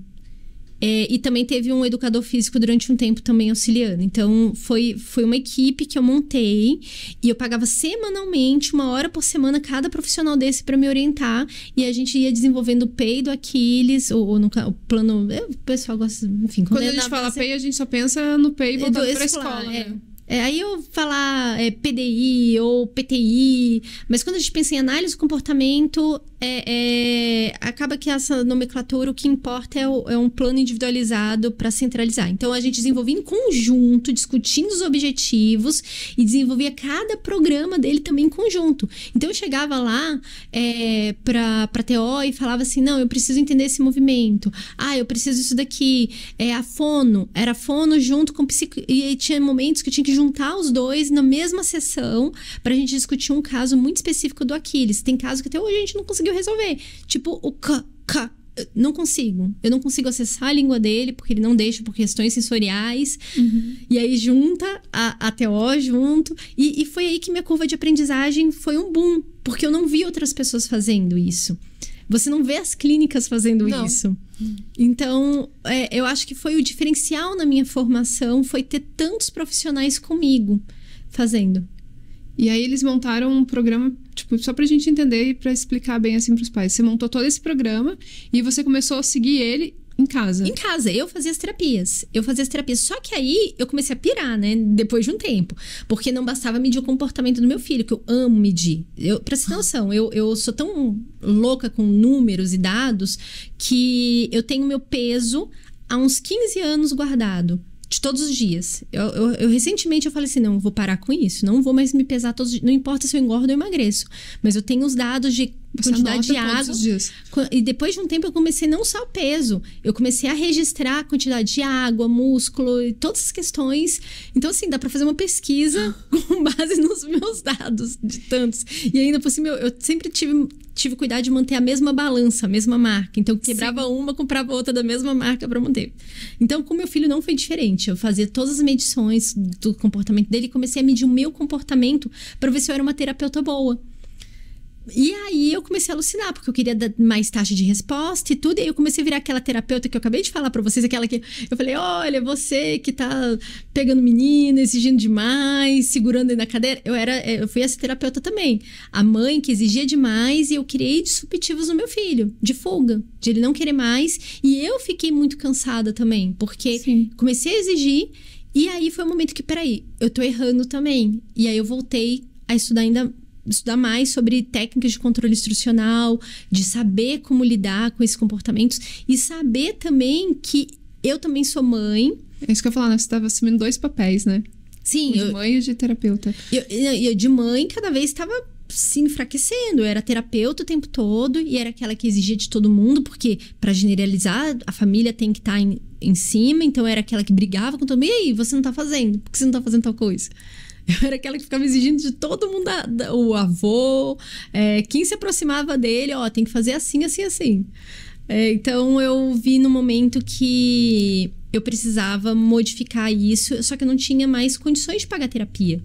É, e também teve um educador físico durante um tempo também auxiliando. Então, foi, foi uma equipe que eu montei e eu pagava semanalmente, uma hora por semana, cada profissional desse para me orientar. E a gente ia desenvolvendo o PEI do Aquiles, ou, ou no, o plano. o pessoal gosta. Enfim, quando, quando a gente fala PEI, a gente só pensa no PEI é, voltado para a escola. É. Né? É, aí eu falar é, PDI ou PTI, mas quando a gente pensa em análise do comportamento, é, é, acaba que essa nomenclatura, o que importa é, o, é um plano individualizado para centralizar. Então, a gente desenvolvia em conjunto, discutindo os objetivos e desenvolvia cada programa dele também em conjunto. Então, eu chegava lá é, para a TO e falava assim: não, eu preciso entender esse movimento. Ah, eu preciso isso daqui. É a fono. Era fono junto com psico. E tinha momentos que eu tinha que juntar os dois na mesma sessão para a gente discutir um caso muito específico do Aquiles. Tem caso que até hoje a gente não conseguiu conseguiu resolver. Tipo, o k, k, não consigo. Eu não consigo acessar a língua dele, porque ele não deixa por questões sensoriais. Uhum. E aí junta a, a TO junto. E, e, foi aí que minha curva de aprendizagem foi um boom, porque eu não vi outras pessoas fazendo isso. Você não vê as clínicas fazendo não. isso. Então, é, eu acho que foi o diferencial na minha formação foi ter tantos profissionais comigo fazendo. E aí eles montaram um programa tipo, só pra gente entender e pra explicar bem assim pros pais. Você montou todo esse programa e você começou a seguir ele em casa? Em casa. Eu fazia as terapias. Eu fazia as terapias. Só que aí eu comecei a pirar, né? Depois de um tempo. Porque não bastava medir o comportamento do meu filho, que eu amo medir. Eu, pra você ter noção, eu, eu sou tão louca com números e dados que eu tenho meu peso há uns 15 anos guardado de todos os dias. Eu, eu, eu, recentemente eu falei assim, não, vou parar com isso, não vou mais me pesar todos, não importa se eu engordo ou emagreço, mas eu tenho os dados de quantidade de água. E depois de um tempo eu comecei não só peso, eu comecei a registrar a quantidade de água, músculo e todas as questões. Então, assim, dá para fazer uma pesquisa com base nos meus dados de tantos. E ainda por cima, eu, eu sempre tive tive cuidado de manter a mesma balança, a mesma marca. Então, quebrava Sim. uma, comprava outra da mesma marca para manter. Então, com meu filho não foi diferente. Eu fazia todas as medições do comportamento dele e comecei a medir o meu comportamento para ver se eu era uma terapeuta boa. E aí eu comecei a alucinar, porque eu queria dar mais taxa de resposta e tudo. E aí eu comecei a virar aquela terapeuta que eu acabei de falar para vocês, aquela que eu falei: olha, você que tá pegando menina, exigindo demais, segurando ele na cadeira. Eu era, eh, eu fui essa terapeuta também. A mãe que exigia demais e eu criei disruptivos no meu filho, de fuga, de ele não querer mais. E eu fiquei muito cansada também, porque Sim. comecei a exigir. E aí foi o um momento que, peraí, eu tô errando também. E aí eu voltei a estudar ainda estudar mais sobre técnicas de controle instrucional, de saber como lidar com esses comportamentos e saber também que eu também sou mãe. É isso que eu falar, né? Você estava assumindo dois papéis, né? Sim. De eu, mãe e de terapeuta. Eu, eu de mãe, cada vez estava se enfraquecendo. Eu era terapeuta o tempo todo e era aquela que exigia de todo mundo, porque para generalizar, a família tem que estar tá em, em cima, então era aquela que brigava com todo mundo. E aí, você não tá fazendo? Por que você não tá fazendo tal coisa? Eu era aquela que ficava exigindo de todo mundo, da, o avô, é, quem se aproximava dele, ó, tem que fazer assim, assim, assim. É, então eu vi no momento que eu precisava modificar isso, só que eu não tinha mais condições de pagar terapia.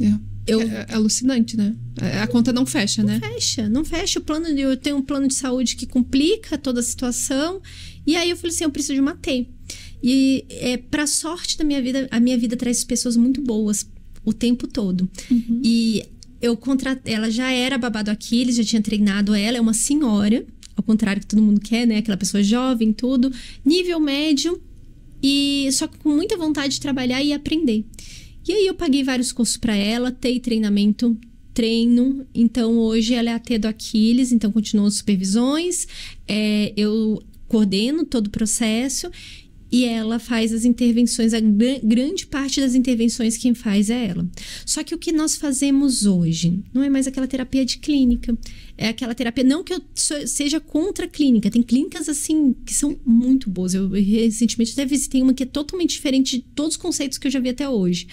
É. Eu... É, é, alucinante, né? É, a conta não fecha, não né? fecha, não fecha. O plano de, eu tenho um plano de saúde que complica toda a situação. E aí eu falei assim, eu preciso de uma T. E é, para sorte da minha vida, a minha vida traz pessoas muito boas o tempo todo. Uhum. E eu contratei, ela já era babado Aquiles, já tinha treinado ela, é uma senhora, ao contrário que todo mundo quer, né? Aquela pessoa jovem, tudo, nível médio, e só com muita vontade de trabalhar e aprender. E aí eu paguei vários cursos para ela, tei treinamento, treino. Então hoje ela é a T do Aquiles, então continuam as supervisões, é, eu coordeno todo o processo e ela faz as intervenções, a grande parte das intervenções quem faz é ela. Só que o que nós fazemos hoje não é mais aquela terapia de clínica, é aquela terapia, não que eu seja contra a clínica, tem clínicas assim que são muito boas. Eu recentemente até visitei uma que é totalmente diferente de todos os conceitos que eu já vi até hoje.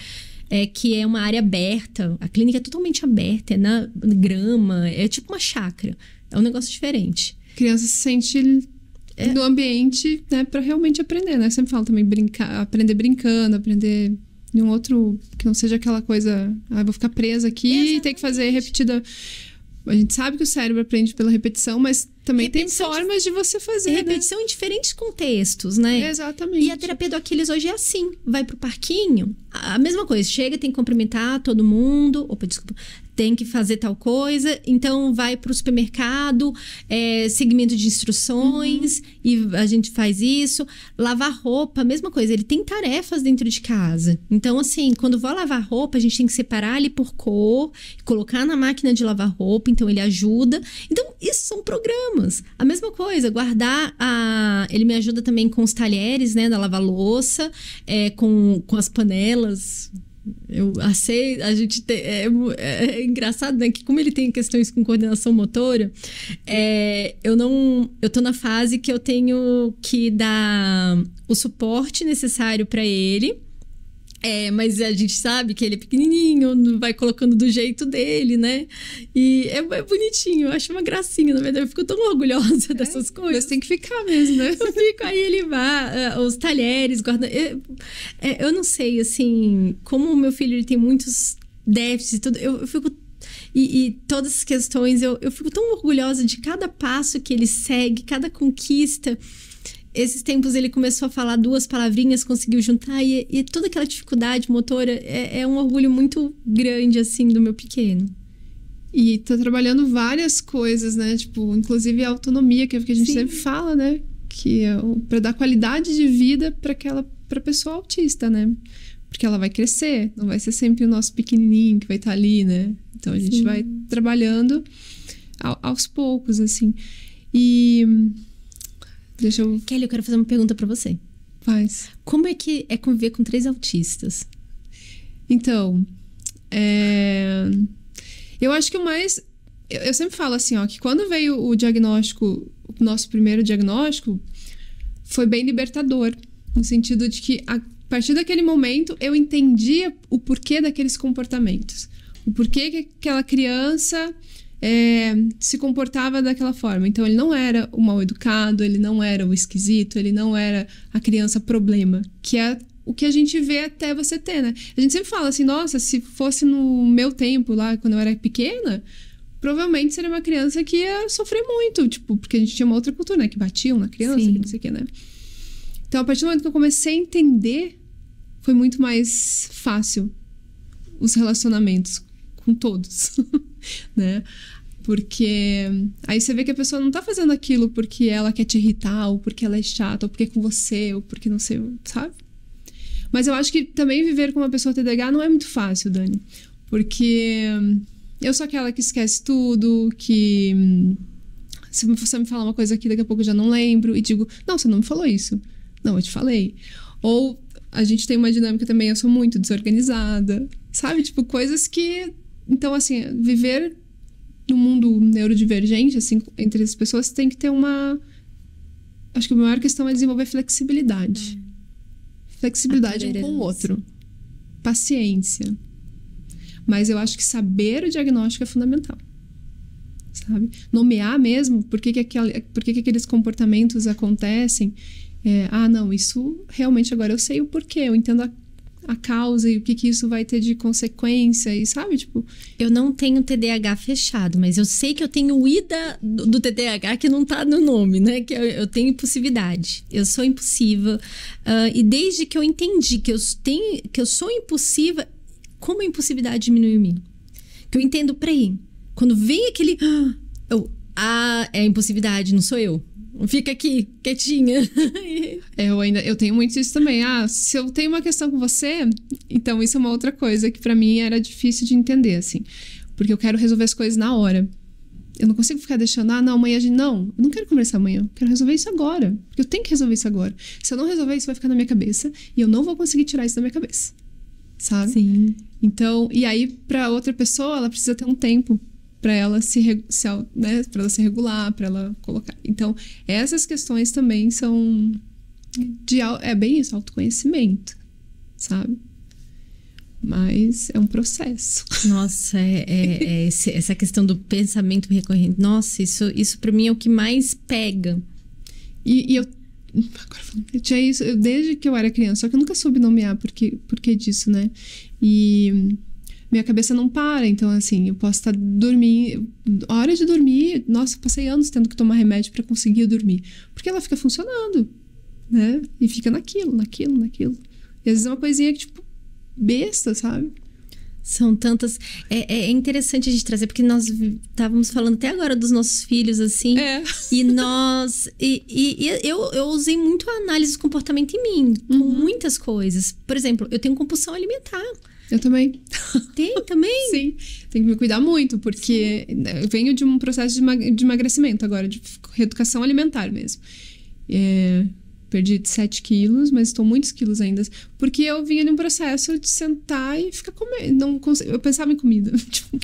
É que é uma área aberta, a clínica é totalmente aberta, é na grama, é tipo uma chácara. É um negócio diferente. criança se sente é... no ambiente, né, para realmente aprender, né? Eu sempre falo também brincar, aprender brincando, aprender em um outro que não seja aquela coisa, ah, vou ficar presa aqui Exatamente. e ter que fazer repetida. A gente sabe que o cérebro aprende pela repetição, mas também repetição tem formas de, de você fazer. Né? Repetição né? em diferentes contextos, né? Exatamente. E a terapia do Aquiles hoje é assim: vai pro parquinho, a mesma coisa, chega, tem que cumprimentar todo mundo. Opa, desculpa tem que fazer tal coisa, então vai para o supermercado, é, segmento de instruções, uhum. e a gente faz isso. Lavar roupa, mesma coisa, ele tem tarefas dentro de casa. Então, assim, quando vou lavar roupa, a gente tem que separar ele por cor, colocar na máquina de lavar roupa, então ele ajuda. Então, isso são programas. A mesma coisa, guardar a. Ele me ajuda também com os talheres, né, da lavar louça, é, com, com as panelas eu aceito, a gente te, é é, é, é, engraçado, né? Que como ele tem questões com coordenação motora, é, eu não. Eu tô na fase que eu tenho que dar o suporte necessário para ele é, mas a gente sabe que ele é pequenininho, vai colocando do jeito dele, né? E é, é bonitinho, eu acho uma gracinha, na verdade. Eu fico tão orgulhosa é, dessas coisas. Mas tem que ficar mesmo, né? Eu fico, aí ele vai, eh, os talheres, guarda. Eu, é, eu não sei, assim, como o meu filho ele tem muitos déficits, tudo, eu, eu fico e, e, todas as questões. Eu, eu fico tão orgulhosa de cada passo que ele segue, cada conquista esses tempos ele começou a falar duas palavrinhas, conseguiu juntar, e, e toda aquela dificuldade motora é, é, um orgulho muito grande, assim, do meu pequeno. E tá trabalhando várias coisas, né? Tipo, inclusive a autonomia, que é o que a gente Sim. sempre fala, né? Que é para dar qualidade de vida para aquela pra pessoa autista, né? Porque ela vai crescer, não vai ser sempre o nosso pequenininho que vai estar tá ali, né? Então a gente Sim. vai trabalhando aos poucos, assim. E Deixa eu. Kelly, eu quero fazer uma pergunta para você. Faz. Como é que é conviver com três autistas? Então, é... eu acho que o mais. Eu sempre falo assim, ó, que quando veio o diagnóstico, o nosso primeiro diagnóstico, foi bem libertador. No sentido de que, a partir daquele momento, eu entendia o porquê daqueles comportamentos. O porquê que aquela criança é, se comportava daquela forma. Então ele não era o mal educado, ele não era o esquisito, ele não era a criança problema, que é o que a gente vê até você ter, né? A gente sempre fala assim, nossa, se fosse no meu tempo lá, quando eu era pequena, provavelmente seria uma criança que ia sofrer muito, tipo, porque a gente tinha uma outra cultura, né? Que batiam na criança, que não sei o quê, né? Então, a partir do momento que eu comecei a entender, foi muito mais fácil os relacionamentos com todos, né? Porque aí você vê que a pessoa não tá fazendo aquilo porque ela quer te irritar, ou porque ela é chata, ou porque é com você, ou porque não sei, sabe? Mas eu acho que também viver com uma pessoa TDAH não é muito fácil, Dani. Porque eu sou aquela que esquece tudo, que hum, se você me falar uma coisa aqui, daqui a pouco eu já não lembro, e digo, não, você não me falou isso. Não, eu te falei. Ou a gente tem uma dinâmica também, eu sou muito desorganizada, sabe? Tipo, coisas que. Então, assim, viver no mundo neurodivergente, assim, entre as pessoas, tem que ter uma. Acho que a maior questão é desenvolver flexibilidade. Hum. Flexibilidade um com o outro. Paciência. Mas eu acho que saber o diagnóstico é fundamental. Sabe? Nomear mesmo por que, que, por que, que aqueles comportamentos acontecem. É, ah, não, isso realmente agora eu sei o porquê, eu entendo a a causa e o que, que isso vai ter de consequência e sabe, tipo... Eu não tenho TDAH fechado, mas eu sei que eu tenho ida do, do TDAH que não tá no nome, né? Que eu, eu tenho impulsividade, eu sou impulsiva. Uh, e desde que eu entendi que eu, tenho, que eu sou impulsiva, como a impulsividade diminui em mim? Que eu entendo, peraí, quando vem aquele... Ah, eu, ah, é a impulsividade, não sou eu fica aqui, quietinha. eu ainda eu tenho muito isso também. Ah, se eu tenho uma questão com você, então isso é uma outra coisa que para mim era difícil de entender, assim. Porque eu quero resolver as coisas na hora. Eu não consigo ficar deixando, ah, não, amanhã a gente. Não, eu não quero conversar amanhã. Eu quero resolver isso agora. Porque eu tenho que resolver isso agora. Se eu não resolver, isso vai ficar na minha cabeça. E eu não vou conseguir tirar isso da minha cabeça. Sabe? Sim. Então, e aí, para outra pessoa, ela precisa ter um tempo para ela se, se né, para ela se regular, para ela colocar. Então, essas questões também são de é bem isso, autoconhecimento, sabe? Mas é um processo. Nossa, é, é, é esse, essa questão do pensamento recorrente. Nossa, isso, isso para mim é o que mais pega. E, e eu agora tinha é isso eu, desde que eu era criança, só que eu nunca soube nomear porque porque disso, né? E minha cabeça não para. Então, assim, eu posso estar dormindo. hora de dormir, nossa, passei anos tendo que tomar remédio para conseguir dormir. Porque ela fica funcionando, né? E fica naquilo, naquilo, naquilo. E às vezes é uma coisinha que, tipo, besta, sabe? São tantas. É, é, interessante a gente trazer, porque nós estávamos falando até agora dos nossos filhos, assim. É. E nós. E, e, e eu, eu usei muito a análise do comportamento em mim, uhum. com muitas coisas. Por exemplo, eu tenho compulsão alimentar. Eu também. Tem também? Sim. Tem que me cuidar muito, porque né, eu venho de um processo de, emagrecimento agora, de reeducação alimentar mesmo. É, perdi 7 quilos, mas estou muitos quilos ainda. Porque eu vinha num processo de sentar e ficar comendo. Não eu pensava em comida. Tipo.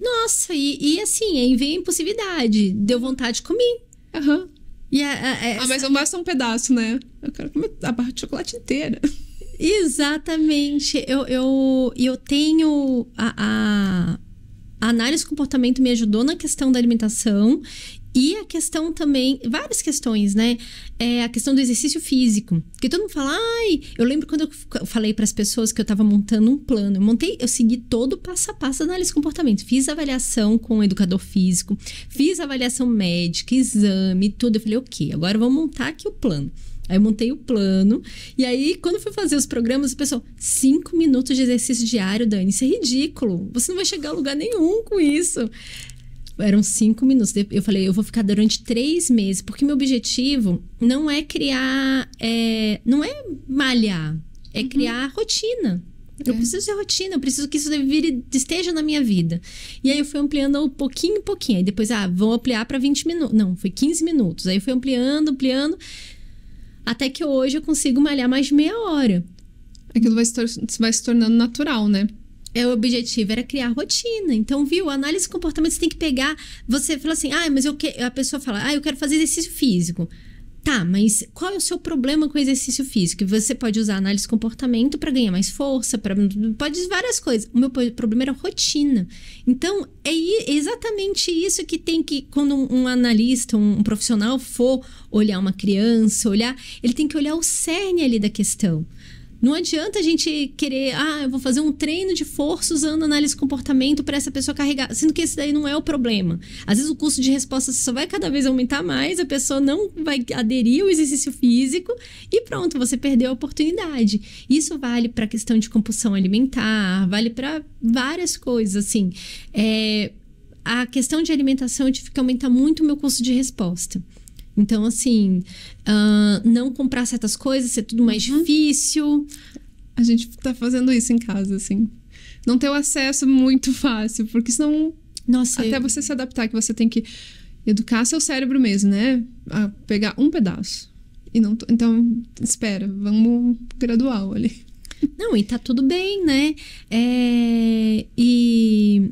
Nossa, e, e assim, aí vem a impossibilidade. Deu vontade de comer. Aham. Uhum. E a, é, essa... É, é ah, mas eu basta um pedaço, né? Eu quero comer a barra de chocolate inteira. Exatamente. Eu, eu, eu tenho a, a, análise do comportamento me ajudou na questão da alimentação e a questão também, várias questões, né? É a questão do exercício físico. que todo mundo fala, ai, eu lembro quando eu falei para as pessoas que eu estava montando um plano. Eu montei, eu segui todo passo a passo da análise do comportamento. Fiz avaliação com o educador físico, fiz avaliação médica, exame, tudo. Eu falei, ok, agora vamos montar aqui o plano. Aí eu montei o plano. E aí, quando fui fazer os programas, o pessoal, cinco minutos de exercício diário, Dani, isso é ridículo. Você não vai chegar a lugar nenhum com isso. Eram cinco minutos. Eu falei, eu vou ficar durante três meses, porque meu objetivo não é criar. É, não é malhar, é uhum. criar rotina. É. Eu preciso de rotina, eu preciso que isso vire, esteja na minha vida. E aí eu fui ampliando um pouquinho em pouquinho. Aí depois, ah, vou ampliar para 20 minutos. Não, foi 15 minutos. Aí eu fui ampliando, ampliando. Até que hoje eu consigo malhar mais meia hora. Aquilo vai se, vai se tornando natural, né? é, o objetivo era criar rotina. Então, viu? Análise de comportamento você tem que pegar. Você fala assim, ah, mas eu que... a pessoa fala, ah, eu quero fazer exercício físico. Tá, mas qual é o seu problema com o exercício físico? Você pode usar análise de comportamento para ganhar mais força, para pode várias coisas. O meu problema era é rotina. Então, é exatamente isso que tem que quando um analista, um profissional for olhar uma criança, olhar, ele tem que olhar o cerne ali da questão. Não adianta a gente querer, ah, eu vou fazer um treino de força usando análise de comportamento para essa pessoa carregar, sendo que esse daí não é o problema. Às vezes o custo de resposta só vai cada vez aumentar mais, a pessoa não vai aderir ao exercício físico e pronto, você perdeu a oportunidade. Isso vale para a questão de compulsão alimentar, vale para várias coisas, assim. É, a questão de alimentação eu tive que aumentar muito o meu custo de resposta. Então, assim, uh, não comprar certas coisas, ser tudo mais uhum. difícil. A gente tá fazendo isso em casa, assim. Não ter o acesso muito fácil, porque senão. Nossa, até eu... você se adaptar, que você tem que educar seu cérebro mesmo, né? A pegar um pedaço. E não Então, espera, vamos gradual ali. Não, e tá tudo bem, né? É... E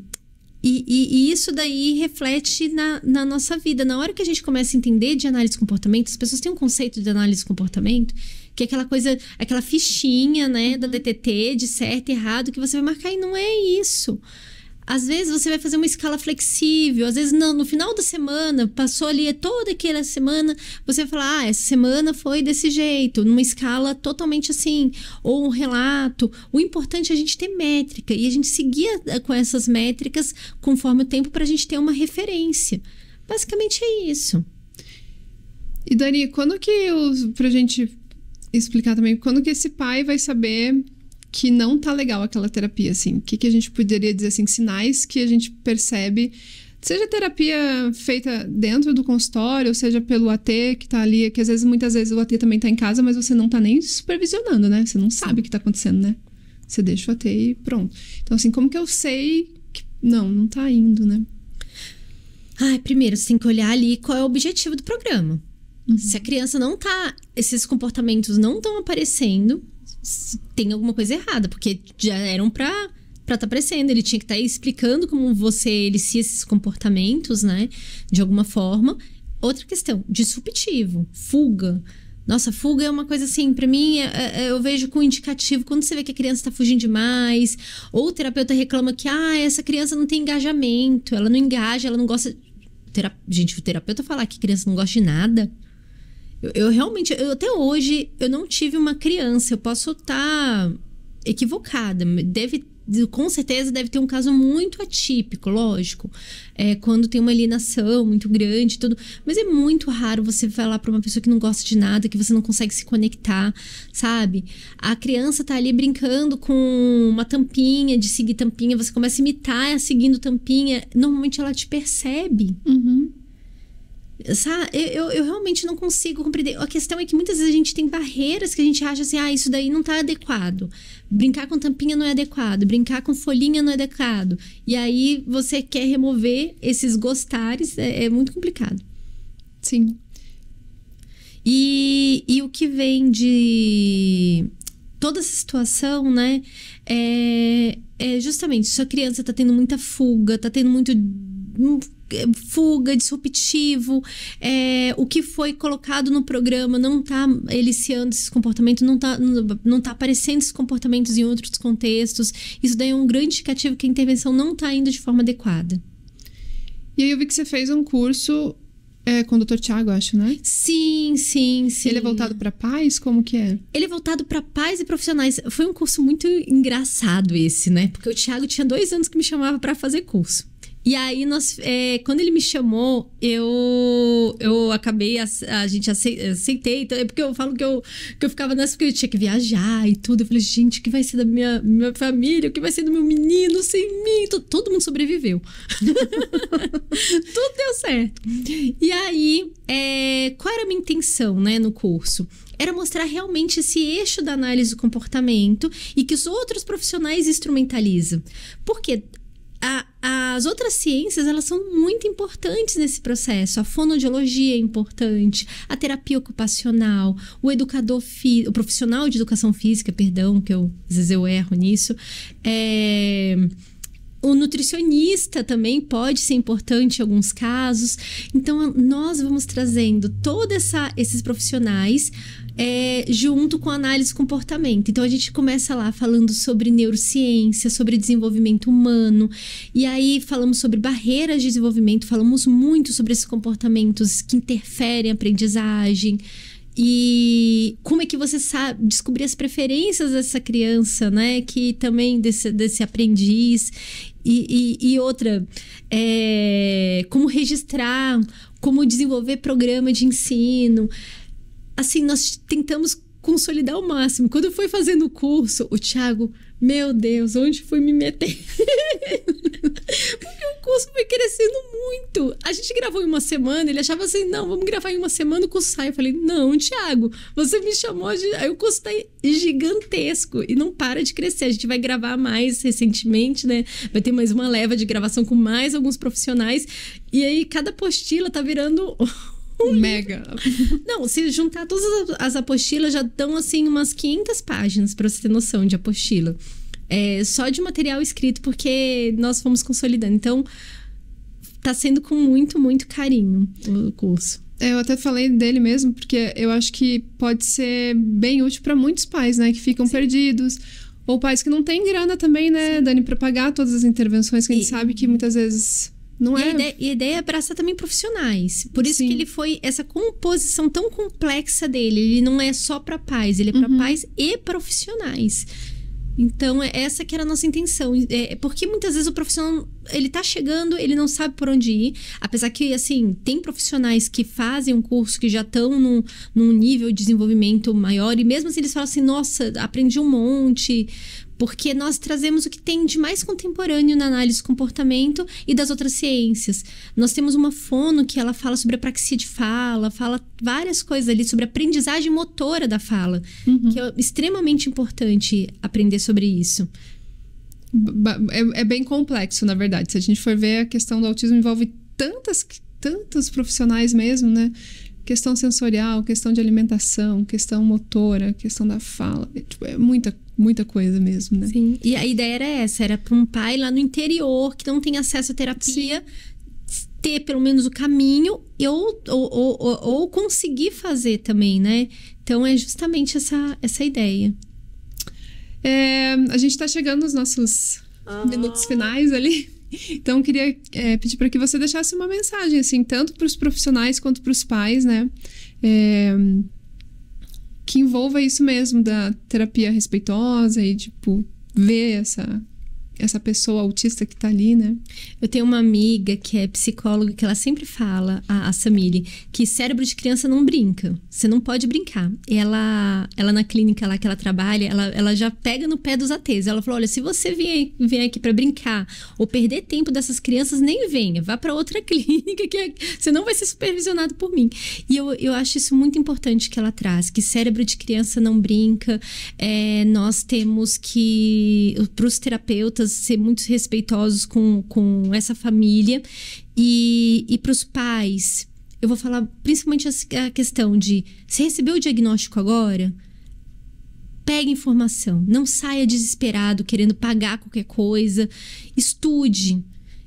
e, e, e, isso daí reflete na, na, nossa vida. Na hora que a gente começa a entender de análise de comportamento, as pessoas têm um conceito de análise de comportamento, que é aquela coisa, aquela fichinha, né, da uhum. DTT, de certo e errado, que você vai marcar, e não é isso às vezes você vai fazer uma escala flexível, às vezes não, no final da semana, passou ali toda aquela semana, você vai falar, ah, essa semana foi desse jeito, numa escala totalmente assim, ou um relato. O importante é a gente ter métrica e a gente seguir eh, com essas métricas conforme o tempo para a gente ter uma referência. Basicamente é isso. E Dani, quando que para pra gente explicar também, quando que esse pai vai saber que não tá legal aquela terapia, assim? O que, que a gente poderia dizer, assim, sinais que a gente percebe seja terapia feita dentro do consultório, ou seja pelo AT que está ali, que às vezes, muitas vezes o AT também está em casa, mas você não está nem supervisionando, né? Você não sabe o que está acontecendo, né? Você deixa o AT e pronto. Então, assim, como que eu sei que não, não está indo, né? Ah, primeiro, você tem que olhar ali qual é o objetivo do programa. Uhum. Se a criança não está, esses comportamentos não estão aparecendo, tem alguma coisa errada, porque já eram pra para estar tá aparecendo, ele tinha que estar tá explicando como você elicia esses comportamentos, né? De alguma forma. Outra questão, disruptivo, fuga. Nossa, fuga é uma coisa assim, para mim, é, é, é, eu vejo com indicativo quando você vê que a criança tá fugindo demais, ou o terapeuta reclama que, ah, essa criança não tem engajamento, ela não engaja, ela não gosta. Gente, o terapeuta falar que criança não gosta de nada, eu, eu realmente, eu, até hoje, eu não tive uma criança. Eu posso estar tá equivocada. Deve, com certeza, deve ter um caso muito atípico, lógico. É, quando tem uma alienação muito grande tudo. Mas é muito raro você falar para uma pessoa que não gosta de nada, que você não consegue se conectar, sabe? A criança tá ali brincando com uma tampinha, de seguir tampinha, você começa a imitar seguindo tampinha. Normalmente ela te percebe. Uhum. Sabe? Eu, eu, realmente não consigo compreender. A questão é que muitas vezes a gente tem barreiras que a gente acha assim, ah, isso daí não tá adequado. Brincar com tampinha não é adequado, brincar com folhinha não é adequado. E aí você quer remover esses gostares, é, é muito complicado. Sim. E, e o que vem de toda essa situação, né? É, é justamente, sua criança tá tendo muita fuga, tá tendo muito é, fuga, disruptivo, é, o que foi colocado no programa não está eliciando esses comportamentos, não está não tá aparecendo esses comportamentos em outros contextos. Isso daí é um grande indicativo que a intervenção não está indo de forma adequada. E aí eu vi que você fez um curso é, com o Dr. Tiago, acho, né? Sim, sim, sim. Ele é voltado para pais? Como que é? Ele é voltado para pais e profissionais. Foi um curso muito engraçado esse, né? Porque o Tiago tinha dois anos que me chamava para fazer curso. E aí, nós, é, quando ele me chamou, eu, eu acabei, a, a gente aceitei. Então, é porque eu falo que eu, que eu ficava nessa, porque eu tinha que viajar e tudo. Eu falei, gente, o que vai ser da minha, minha família? O que vai ser do meu menino sem mim? Todo, então, todo mundo sobreviveu. tudo deu certo. E aí, é, qual era a minha intenção, né, no curso? era mostrar realmente esse eixo da análise do comportamento e que os outros profissionais instrumentalizam. Porque a, as outras ciências elas são muito importantes nesse processo. A fonodiologia é importante, a terapia ocupacional, o educador, o profissional de educação física, perdão, que eu às vezes eu erro nisso, é o nutricionista também pode ser importante em alguns casos. Então, nós vamos trazendo todos esses profissionais é, junto com análise de comportamento. Então a gente começa lá falando sobre neurociência, sobre desenvolvimento humano, e aí falamos sobre barreiras de desenvolvimento, falamos muito sobre esses comportamentos que interferem a aprendizagem. E como é que você sabe descobrir as preferências dessa criança, né? Que também desse, desse aprendiz. E, e, e outra, é, como registrar, como desenvolver programa de ensino assim, nós tentamos consolidar o máximo. Quando eu fui fazendo o curso, o Thiago, meu Deus, onde fui me meter? Porque o curso foi crescendo muito. A gente gravou em uma semana, ele achava assim, não, vamos gravar em uma semana, o curso sai. Eu falei, não, Thiago, você me chamou de... Aí o curso tá gigantesco e não para de crescer. A gente vai gravar mais recentemente, né? Vai ter mais uma leva de gravação com mais alguns profissionais. E aí cada apostila tá virando um Mega. Não, se juntar todas as apostilas, já dão, assim, umas 500 páginas, pra você ter noção de apostila. É, só de material escrito, porque nós fomos consolidando. Então, tá sendo com muito, muito carinho o curso. É, eu até falei dele mesmo, porque eu acho que pode ser bem útil para muitos pais, né? Que ficam Sim. perdidos. Ou pais que não têm grana também, né, Sim. Dani, para pagar todas as intervenções que a gente sabe que muitas vezes não e, é... a ideia, e a ideia é abraçar também profissionais. Por isso Sim. que ele foi essa composição tão complexa dele. Ele não é só para pais, ele é para uhum. pais e profissionais. Então, é essa que era a nossa intenção. É, é, porque muitas vezes o profissional, ele tá chegando, ele não sabe por onde ir. Apesar que, assim, tem profissionais que fazem um curso que já estão num, num nível de desenvolvimento maior. E mesmo assim, eles falam assim, nossa, aprendi um monte porque nós trazemos o que tem de mais contemporâneo na análise do comportamento e das outras ciências. Nós temos uma fono que ela fala sobre a praxia de fala, fala várias coisas ali sobre a aprendizagem motora da fala, uhum. que é extremamente importante aprender sobre isso. É, é bem complexo, na verdade. Se a gente for ver, a questão do autismo envolve tantas, tantos profissionais mesmo, né? questão sensorial, questão de alimentação, questão motora, questão da fala. é, tipo, é muita muita coisa mesmo, né? Sim. E a ideia era essa, era para um pai lá no interior que não tem acesso à terapia Sim. ter pelo menos o caminho ou, ou, ou, ou conseguir fazer também, né? Então é justamente essa, essa ideia. É, a gente está chegando nos nossos ah. minutos finais ali. Então, queria é, pedir para que você deixasse uma mensagem, assim, tanto para os profissionais quanto para os pais, né? É, que envolva isso mesmo da terapia respeitosa e, tipo, ver essa essa pessoa autista que está ali, né? Eu tenho uma amiga que é psicóloga que ela sempre fala, a, a Samile, que cérebro de criança não brinca. Você não pode brincar. Ela, ela na clínica lá que ela trabalha, ela, ela já pega no pé dos ATs. Ela falou: olha, se você vier, vier aqui para brincar ou perder tempo dessas crianças, nem venha. Vá para outra clínica que é, você não vai ser supervisionado por mim. E eu, eu acho isso muito importante que ela traz, que cérebro de criança não brinca. É, nós temos que, para os terapeutas, ser muito respeitosos com, com essa família e, e para os pais. Eu vou falar principalmente a questão de se recebeu o diagnóstico agora, pegue informação, não saia desesperado querendo pagar qualquer coisa, estude.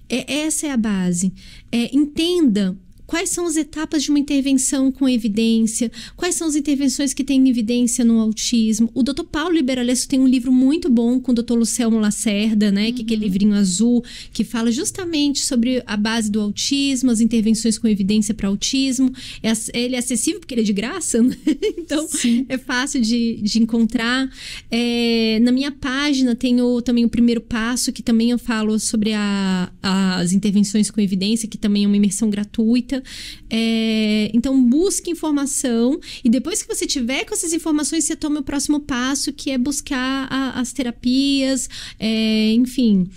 É, essa é a base. É, entenda quais são as etapas de uma intervenção com evidência, quais são as intervenções que têm evidência no autismo. O Dr. Paulo Liberalesco tem um livro muito bom com o Dr. Lucelmo Lacerda, né, uhum. que é aquele uhum. livrinho azul que fala justamente sobre a base do autismo, as intervenções com evidência para autismo. É, ele é acessível porque ele é de graça, né? então Sim. é fácil de, de encontrar. É, na minha página tem o, também o primeiro passo que também eu falo sobre a, as intervenções com evidência, que também é uma imersão gratuita É, então, busque informação e depois que você tiver com essas informações, você toma o próximo passo, que é buscar a, as terapias, é, enfim.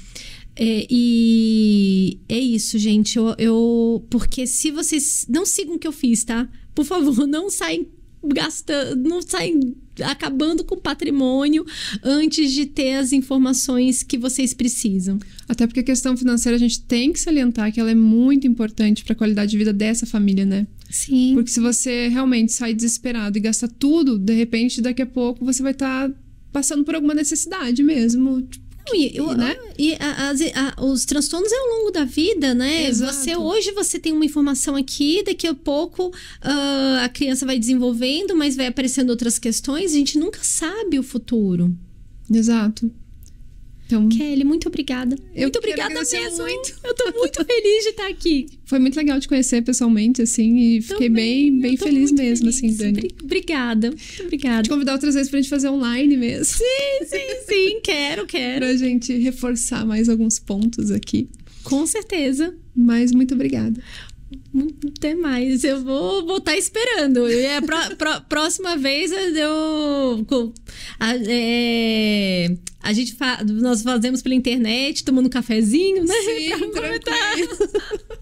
É, e é isso, gente. Eu, eu, Porque se vocês. Não sigam o que eu fiz, tá? Por favor, não saem gastando. Não saem acabando com o patrimônio antes de ter as informações que vocês precisam. Até porque a questão financeira a gente tem que salientar que ela é muito importante para a qualidade de vida dessa família, né? Sim. Porque se você realmente sai desesperado e gasta tudo, de repente daqui a pouco você vai estar tá passando por alguma necessidade mesmo, tipo, e, eu, né? e a, a, a, os transtornos é ao longo da vida, né? Exato. Você hoje você tem uma informação aqui, daqui a pouco uh, a criança vai desenvolvendo, mas vai aparecendo outras questões. A gente nunca sabe o futuro. Exato. Então, Kelly, muito obrigada. Eu muito obrigada mesmo. Muito. Eu tô muito feliz de estar aqui. Foi muito legal te conhecer pessoalmente, assim, e fiquei Também, bem, bem feliz mesmo, assim, feliz. assim, Dani. Obrigada, muito obrigada. Te convidar outras vezes pra gente fazer online mesmo. Sim, sim, sim, quero, quero. Pra gente reforçar mais alguns pontos aqui. Com certeza. Mas muito obrigada não tem mais. Eu vou voltar tá esperando. E a é pró, pró, próxima vez eu. A, é, a gente fa, nós fazemos pela internet, tomando um cafezinho, né? Sim, pra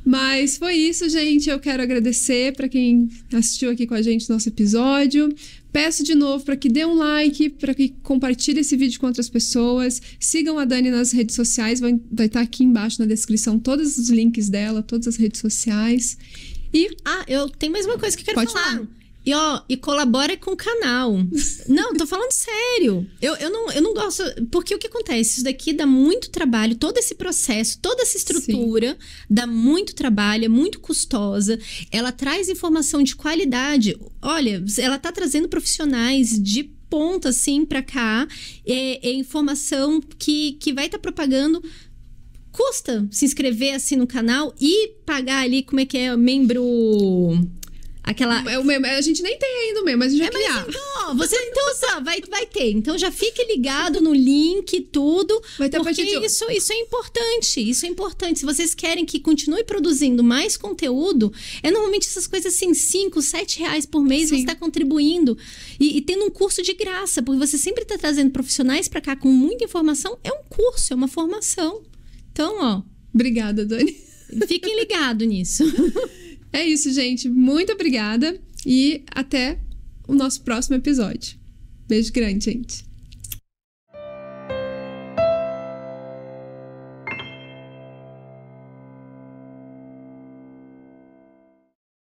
Mas foi isso, gente. Eu quero agradecer para quem assistiu aqui com a gente nosso episódio. Peço de novo para que dê um like, para que compartilhe esse vídeo com outras pessoas. Sigam a Dani nas redes sociais, vai estar tá aqui embaixo na descrição todos os links dela, todas as redes sociais. E ah, eu tenho mais uma coisa que eu quero falar. falar. E, ó, e colabora com o canal. não, tô falando sério. Eu, eu, não, eu não gosto. Porque o que acontece? Isso daqui dá muito trabalho, todo esse processo, toda essa estrutura Sim. dá muito trabalho, é muito custosa. Ela traz informação de qualidade. Olha, ela tá trazendo profissionais de ponta, assim, pra cá. É, é informação que, que vai estar tá propagando custa se inscrever assim no canal e pagar ali como é que é membro Aquela... É o meme. A gente nem tem ainda o meme, mas a gente é, vai criar. Mas então, você então só vai, vai ter. Então já fique ligado no link, tudo. Vai ter porque de... isso, isso é importante. Isso é importante. Se vocês querem que continue produzindo mais conteúdo, é normalmente essas coisas assim, 5, 7 reais por mês Sim. você está contribuindo. E, e, tendo um curso de graça, porque você sempre está trazendo profissionais para cá com muita informação. É um curso, é uma formação. Então, ó. Obrigada, Dani. Fiquem ligados nisso. É isso, gente. Muito obrigada e até o nosso próximo episódio. Beijo grande, gente.